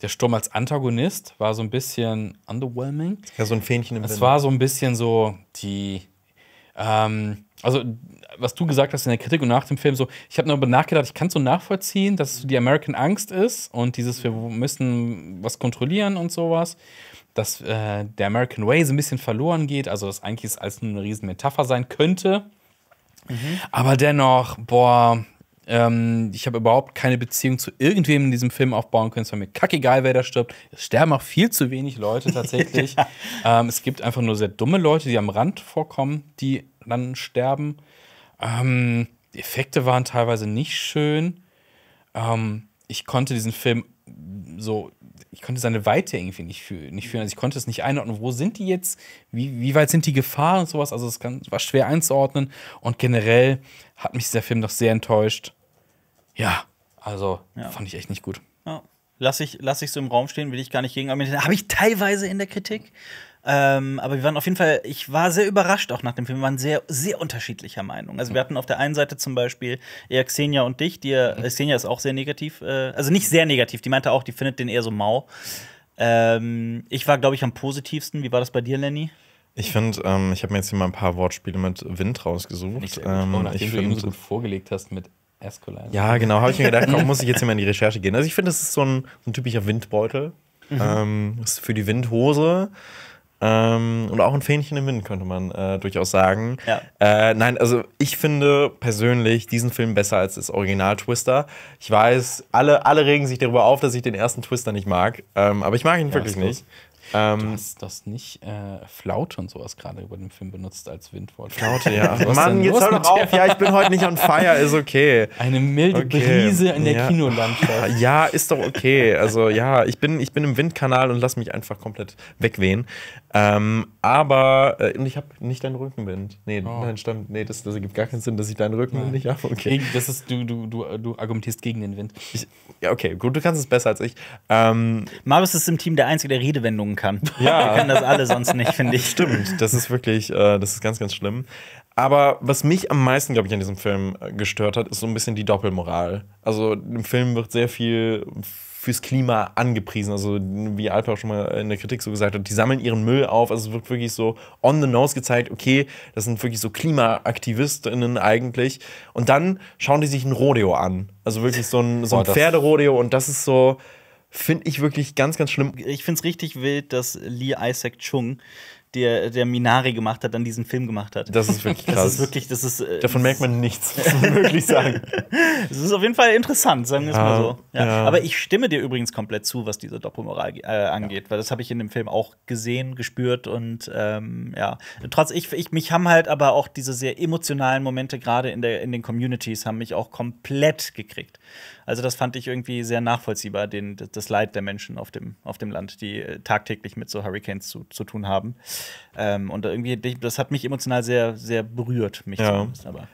der Sturm als Antagonist war so ein bisschen underwhelming. Ja, so ein Fähnchen im Wind. Es war so ein bisschen so die. Ähm, also was du gesagt hast in der Kritik und nach dem Film, so, ich habe darüber nachgedacht, ich kann es so nachvollziehen, dass es die American Angst ist und dieses, wir müssen was kontrollieren und sowas, dass äh, der American Way so ein bisschen verloren geht, also dass eigentlich es als eine riesen Metapher sein könnte. Mhm. Aber dennoch, boah, ähm, ich habe überhaupt keine Beziehung zu irgendwem in diesem Film aufbauen können. Es war mir kackegal, wer da stirbt. Es sterben auch viel zu wenig Leute tatsächlich. ja. ähm, es gibt einfach nur sehr dumme Leute, die am Rand vorkommen, die dann sterben. Ähm, die Effekte waren teilweise nicht schön. Ähm, ich konnte diesen Film so ich konnte seine Weite irgendwie nicht, fühl nicht fühlen. Also ich konnte es nicht einordnen, wo sind die jetzt, wie, wie weit sind die Gefahren und sowas. Also es war schwer einzuordnen. Und generell hat mich dieser Film doch sehr enttäuscht. Ja, also ja. fand ich echt nicht gut. Ja. Lass ich, lass ich so im Raum stehen, will ich gar nicht gegen Habe ich teilweise in der Kritik. Ähm, aber wir waren auf jeden Fall, ich war sehr überrascht auch nach dem Film, wir waren sehr, sehr unterschiedlicher Meinung. Also wir hatten auf der einen Seite zum Beispiel eher Xenia und dich, die mhm. äh, Xenia ist auch sehr negativ, äh, also nicht sehr negativ, die meinte auch, die findet den eher so mau. Ähm, ich war, glaube ich, am positivsten. Wie war das bei dir, Lenny? Ich finde, ähm, ich habe mir jetzt hier mal ein paar Wortspiele mit Wind rausgesucht. Ähm, ich, ähm, ich finde, so gut vorgelegt hast mit Esculent. Ja, genau, habe ich mir gedacht, komm, muss ich jetzt immer in die Recherche gehen. Also ich finde, das ist so ein, so ein typischer Windbeutel. Mhm. Ähm, ist für die Windhose. Ähm, und auch ein Fähnchen im Wind, könnte man äh, durchaus sagen. Ja. Äh, nein, also ich finde persönlich diesen Film besser als das Original Twister. Ich weiß, alle, alle regen sich darüber auf, dass ich den ersten Twister nicht mag, ähm, aber ich mag ihn ja, wirklich nicht. Ähm, du hast das nicht äh, Flaute und sowas gerade über den Film benutzt als Windwort. Flaute, ja. Mann, jetzt hör doch auf. Ja, ich bin heute nicht on fire, ist okay. Eine milde okay. Brise in der ja. Kinolandschaft. Ja, ist doch okay. Also ja, ich bin, ich bin im Windkanal und lass mich einfach komplett wegwehen. Ähm, aber äh, ich habe nicht deinen Rückenwind. Nee, oh. nein, stimmt. Nee, das, das ergibt gar keinen Sinn, dass ich deinen Rückenwind nicht habe. Okay. Das ist, du, du, du, du argumentierst gegen den Wind. Ich, ja, okay, gut, du kannst es besser als ich. Ähm, Marvis ist im Team der Einzige, der Redewendungen aussaugen kann. Ja. Wir können das alle sonst nicht, finde ich. Stimmt, das ist wirklich, äh, das ist ganz, ganz schlimm. Aber was mich am meisten, glaube ich, an diesem Film äh, gestört hat, ist so ein bisschen die Doppelmoral. Also im Film wird sehr viel fürs Klima angepriesen. Also, wie Alper auch schon mal in der Kritik so gesagt hat, die sammeln ihren Müll auf. Also, es wird wirklich so on the nose gezeigt, okay, das sind wirklich so KlimaaktivistInnen eigentlich. Und dann schauen die sich ein Rodeo an. Also wirklich so ein, so ein Pferderodeo und das ist so. Finde ich wirklich ganz, ganz schlimm. Ich finde es richtig wild, dass Lee Isaac Chung, der, der Minari gemacht hat, dann diesen Film gemacht hat. Das ist wirklich krass. Das ist wirklich, das ist, äh, Davon merkt man nichts, muss man wirklich sagen. Es ist auf jeden Fall interessant, sagen wir es ja, mal so. Ja. Ja. Aber ich stimme dir übrigens komplett zu, was diese Doppelmoral äh, angeht, weil das habe ich in dem Film auch gesehen, gespürt und ähm, ja. Trotz, ich, ich, mich haben halt aber auch diese sehr emotionalen Momente, gerade in, in den Communities, haben mich auch komplett gekriegt. Also das fand ich irgendwie sehr nachvollziehbar, den, das Leid der Menschen auf dem, auf dem Land, die äh, tagtäglich mit so Hurricanes zu, zu tun haben. Ähm, und irgendwie, das hat mich emotional sehr, sehr berührt, mich ja.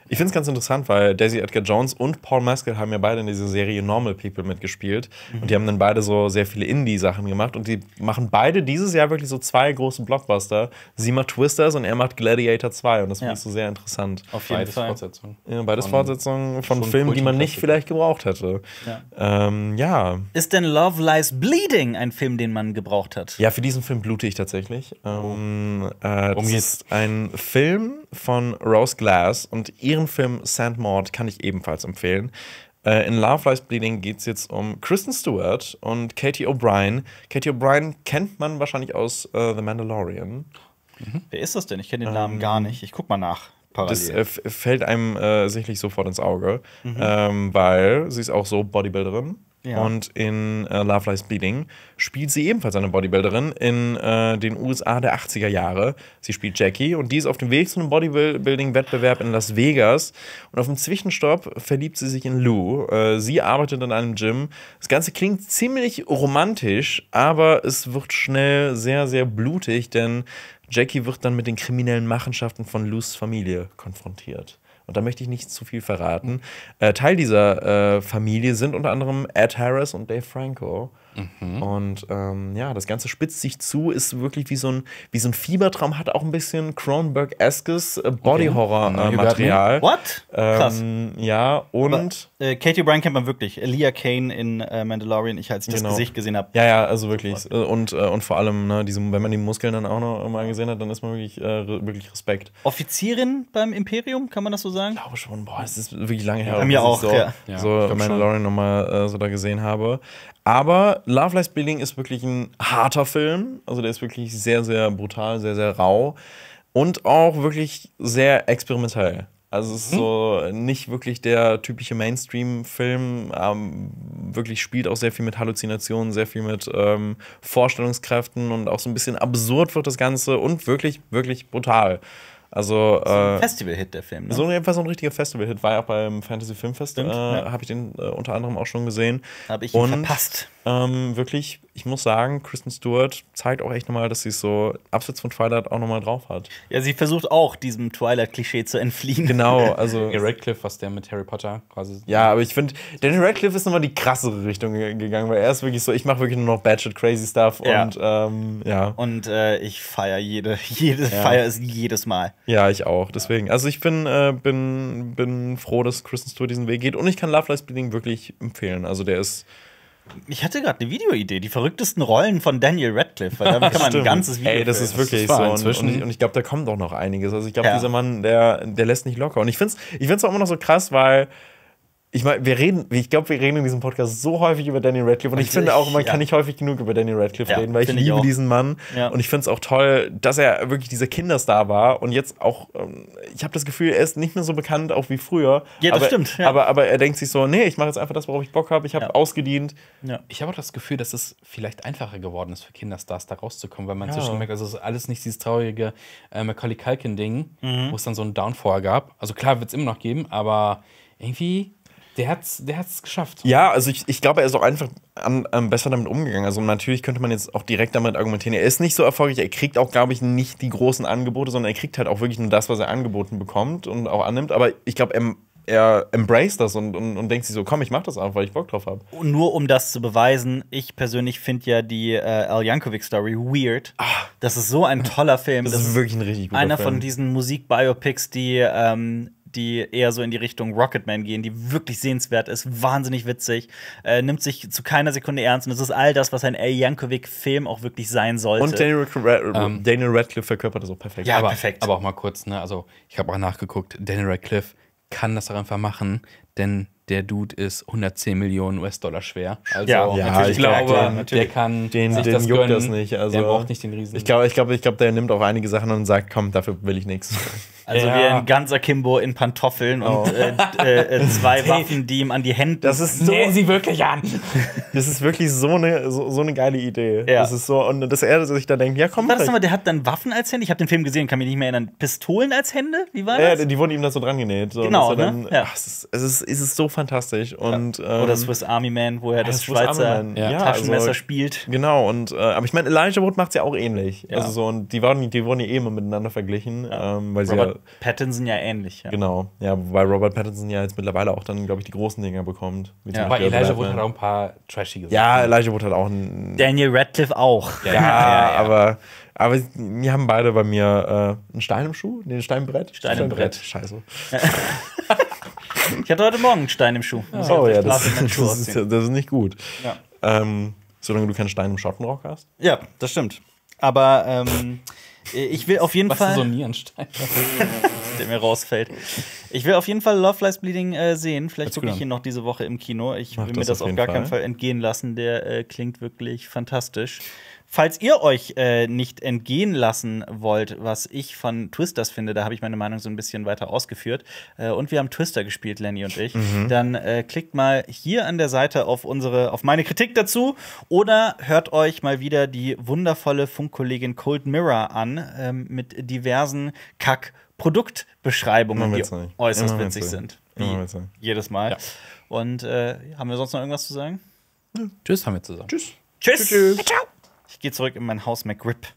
Ich finde es ganz interessant, weil Daisy Edgar Jones und Paul Maskell haben ja beide in dieser Serie Normal People mitgespielt. Mhm. Und die haben dann beide so sehr viele Indie-Sachen gemacht. Und die machen beide dieses Jahr wirklich so zwei große Blockbuster. Sie macht Twisters und er macht Gladiator 2. Und das finde ich so sehr interessant. Auf jeden beides Fall. Fortsetzungen. Ja, beides Fortsetzungen von, Fortsetzung von Filmen, die man nicht vielleicht gebraucht hätte. Ja. Ähm, ja. Ist denn Love Lies Bleeding ein Film, den man gebraucht hat? Ja, für diesen Film blute ich tatsächlich. Ähm, äh, das ist ein Film von Rose Glass und ihren Film Sandmord kann ich ebenfalls empfehlen. Äh, in Love Lies Bleeding geht es jetzt um Kristen Stewart und Katie O'Brien. Katie O'Brien kennt man wahrscheinlich aus äh, The Mandalorian. Mhm. Wer ist das denn? Ich kenne den ähm, Namen ähm, gar nicht. Ich guck mal nach. Parallel. Das äh, fällt einem äh, sicherlich sofort ins Auge, mhm. ähm, weil sie ist auch so Bodybuilderin. Ja. Und in äh, Love Lies Bleeding spielt sie ebenfalls eine Bodybuilderin in äh, den USA der 80er Jahre. Sie spielt Jackie und die ist auf dem Weg zu einem Bodybuilding-Wettbewerb in Las Vegas. Und auf dem Zwischenstopp verliebt sie sich in Lou. Äh, sie arbeitet in einem Gym. Das Ganze klingt ziemlich romantisch, aber es wird schnell sehr, sehr blutig, denn Jackie wird dann mit den kriminellen Machenschaften von Lous Familie konfrontiert. Und da möchte ich nicht zu viel verraten. Äh, Teil dieser äh, Familie sind unter anderem Ed Harris und Dave Franco. Mhm. Und ähm, ja, das Ganze spitzt sich zu, ist wirklich wie so ein, wie so ein Fiebertraum, hat auch ein bisschen Cronenberg-eskes äh, Body-Horror-Material. Okay. Äh, What? Ähm, Krass. Ja, und. Aber, äh, Katie O'Brien kennt man wirklich. Leah Kane in äh, Mandalorian, ich als ich das genau. Gesicht gesehen habe. Ja, ja, also wirklich. Und, äh, und vor allem, ne, diese, wenn man die Muskeln dann auch noch mal gesehen hat, dann ist man wirklich, äh, wirklich Respekt. Offizierin beim Imperium, kann man das so sagen? Ich glaube schon, boah, es ist wirklich lange her. Bei mir auch, so, ja. so ja, Mandalorian nochmal so da gesehen habe. Aber Love Lies Bleeding ist wirklich ein harter Film. Also der ist wirklich sehr, sehr brutal, sehr, sehr rau. Und auch wirklich sehr experimentell. Also es ist mhm. so nicht wirklich der typische Mainstream-Film. Ähm, wirklich spielt auch sehr viel mit Halluzinationen, sehr viel mit ähm, Vorstellungskräften und auch so ein bisschen absurd wird das Ganze und wirklich, wirklich brutal. Also, äh, Festival-Hit, der Film. Ne? So jedenfalls so ein richtiger Festival-Hit. War ja auch beim Fantasy Filmfest. Fest, äh, ja. habe ich den äh, unter anderem auch schon gesehen. Habe ich Und, verpasst. Ähm, wirklich, ich muss sagen, Kristen Stewart zeigt auch echt nochmal, dass sie es so abseits von Twilight auch nochmal drauf hat. Ja, sie versucht auch, diesem Twilight-Klischee zu entfliehen. Genau, also. Daniel Radcliffe, was der mit Harry Potter quasi. Ja, aber ich finde, Daniel Radcliffe ist nochmal die krassere Richtung gegangen, weil er ist wirklich so, ich mache wirklich nur noch Badget Crazy Stuff ja. und ähm, ja. Und äh, ich feiere jede, jede ja. feiere es jedes Mal. Ja, ich auch. Deswegen, also ich bin, äh, bin, bin froh, dass Kristen Stewart diesen Weg geht und ich kann Love Lies Bleeding wirklich empfehlen. Also der ist. Ich hatte gerade eine Videoidee, die verrücktesten Rollen von Daniel Radcliffe, weil da kann man ein ganzes Video. Ey, das filmen. ist wirklich das ist so. Inzwischen. Und, ich, ich glaube, da kommt auch noch einiges. Also ich glaube, ja. dieser Mann, der, der lässt nicht locker. Und ich finde es ich find's auch immer noch so krass, weil ich meine, wir reden, ich glaube, wir reden in diesem Podcast so häufig über Daniel Radcliffe und, und ich, also ich finde auch, man ja. kann nicht häufig genug über Daniel Radcliffe ja, reden, weil ich liebe ich diesen Mann ja. und ich finde es auch toll, dass er wirklich dieser Kinderstar war und jetzt auch, ähm, ich habe das Gefühl, er ist nicht mehr so bekannt, auch wie früher. Ja, das aber, stimmt. Aber, aber er denkt sich so, nee, ich mache jetzt einfach das, worauf ich Bock habe, ich habe ausgedient. Ich habe auch das Gefühl, dass es vielleicht einfacher geworden ist, für Kinderstars da rauszukommen, weil man inzwischen merkt, also es ist alles nicht dieses traurige äh, Macaulay Culkin-Ding, mhm. wo es dann so einen Downfall gab. Also klar wird es immer noch geben, aber irgendwie der hat es der hat's geschafft. Ja, also ich, ich glaube, er ist auch einfach an, an besser damit umgegangen. Also natürlich könnte man jetzt auch direkt damit argumentieren, er ist nicht so erfolgreich, er kriegt auch, glaube ich, nicht die großen Angebote, sondern er kriegt halt auch wirklich nur das, was er angeboten bekommt und auch annimmt. Aber ich glaube, er er embraced das und, und, und, denkt sich so, komm, ich mach das einfach, weil ich Bock drauf habe. Nur um das zu beweisen, ich persönlich finde ja die äh, Al jankovic story weird. Ach. Das ist so ein toller Film. Das, das ist wirklich ein richtig guter Einer Film. von diesen Musikbiopics, die ähm, die eher so in die Richtung Rocketman gehen, die wirklich sehenswert ist, wahnsinnig witzig, äh, nimmt sich zu keiner Sekunde ernst und es ist all das, was ein A. Jankovic-Film auch wirklich sein sollte. Und Daniel, Rad ähm, Daniel Radcliffe verkörpert das auch perfekt. Ja, aber, perfekt. aber auch mal kurz, ne? also ich habe auch nachgeguckt, Daniel Radcliffe kann das doch einfach machen, denn der Dude ist 110 Millionen US-Dollar schwer. Also ja, ja ich glaube, klar, der kann den, sich den das juckt gönnen. das nicht. Also, der braucht nicht den riesen. Ich glaube, ich glaube, ich glaube, der nimmt auch einige Sachen und sagt, komm, dafür will ich nichts. Also ja. wie ein ganzer Kimbo in Pantoffeln oh. und äh, äh, äh, zwei Waffen, die ihm an die Hände. Das ist so, Nähen sie wirklich an. das ist wirklich so eine so, so eine geile Idee. Ja. Das ist so und dass er sich da denkt, ja komm. War das mal, der hat dann Waffen als Hände. Ich habe den Film gesehen, kann mich nicht mehr erinnern. Pistolen als Hände? Wie war das? Ja, die wurden ihm da so dran genäht. So, genau. Ne? Dann, ja. ach, es, ist, es, ist, es ist so fantastisch und ähm, oder Swiss Army Man, wo er das, das Schweizer also Taschenmesser also, spielt. Genau und äh, aber ich meine, Elijah Wood macht es ja auch ähnlich. Also so und die waren die wurden ja eh immer miteinander verglichen, ähm, weil Robert sie ja, Pattinson ja ähnlich. Ja. Genau, ja, weil Robert Pattinson ja jetzt mittlerweile auch dann, glaube ich, die großen Dinger bekommt. Ja. Aber Elijah Wood hat auch ein paar trashige Sachen. Ja, Elijah Wood hat auch ein. Daniel Radcliffe auch. Ja, ja aber. Aber die haben beide bei mir äh, einen Stein im Schuh? Nee, ein Steinbrett? Stein, im Brett. Brett. Scheiße. ich hatte heute Morgen einen Stein im Schuh. Oh, ja. Oh ja, das, Schuh das, ist, das, ist, nicht gut. Ja. Ähm, solange du keinen Stein im Schottenrock hast? Ja, das stimmt. Aber ähm, äh, ich will auf jeden Was Fall. So Nierenstein. der mir rausfällt. Ich will auf jeden Fall Love Lies Bleeding äh, sehen. Vielleicht gucke ich ihn noch diese Woche im Kino. Ich Mach will mir das, das auf gar Fall. keinen Fall entgehen lassen. Der äh, klingt wirklich fantastisch. Falls ihr euch äh, nicht entgehen lassen wollt, was ich von Twisters finde, da habe ich meine Meinung so ein bisschen weiter ausgeführt. Äh, und wir haben Twister gespielt, Lenny und ich. Mhm. Dann äh, klickt mal hier an der Seite auf unsere, auf meine Kritik dazu oder hört euch mal wieder die wundervolle Funkkollegin Cold Mirror an ähm, mit diversen Kack- Produktbeschreibungen, die äußerst Immer witzig, sind. Wie jedes Mal. Ja. Und äh, haben wir sonst noch irgendwas zu sagen? Ja. Tschüss, haben wir zusammen. Tschüss. Tschüss. Tschüss. Tschüss. Ciao gehe zurück in mein Haus McRib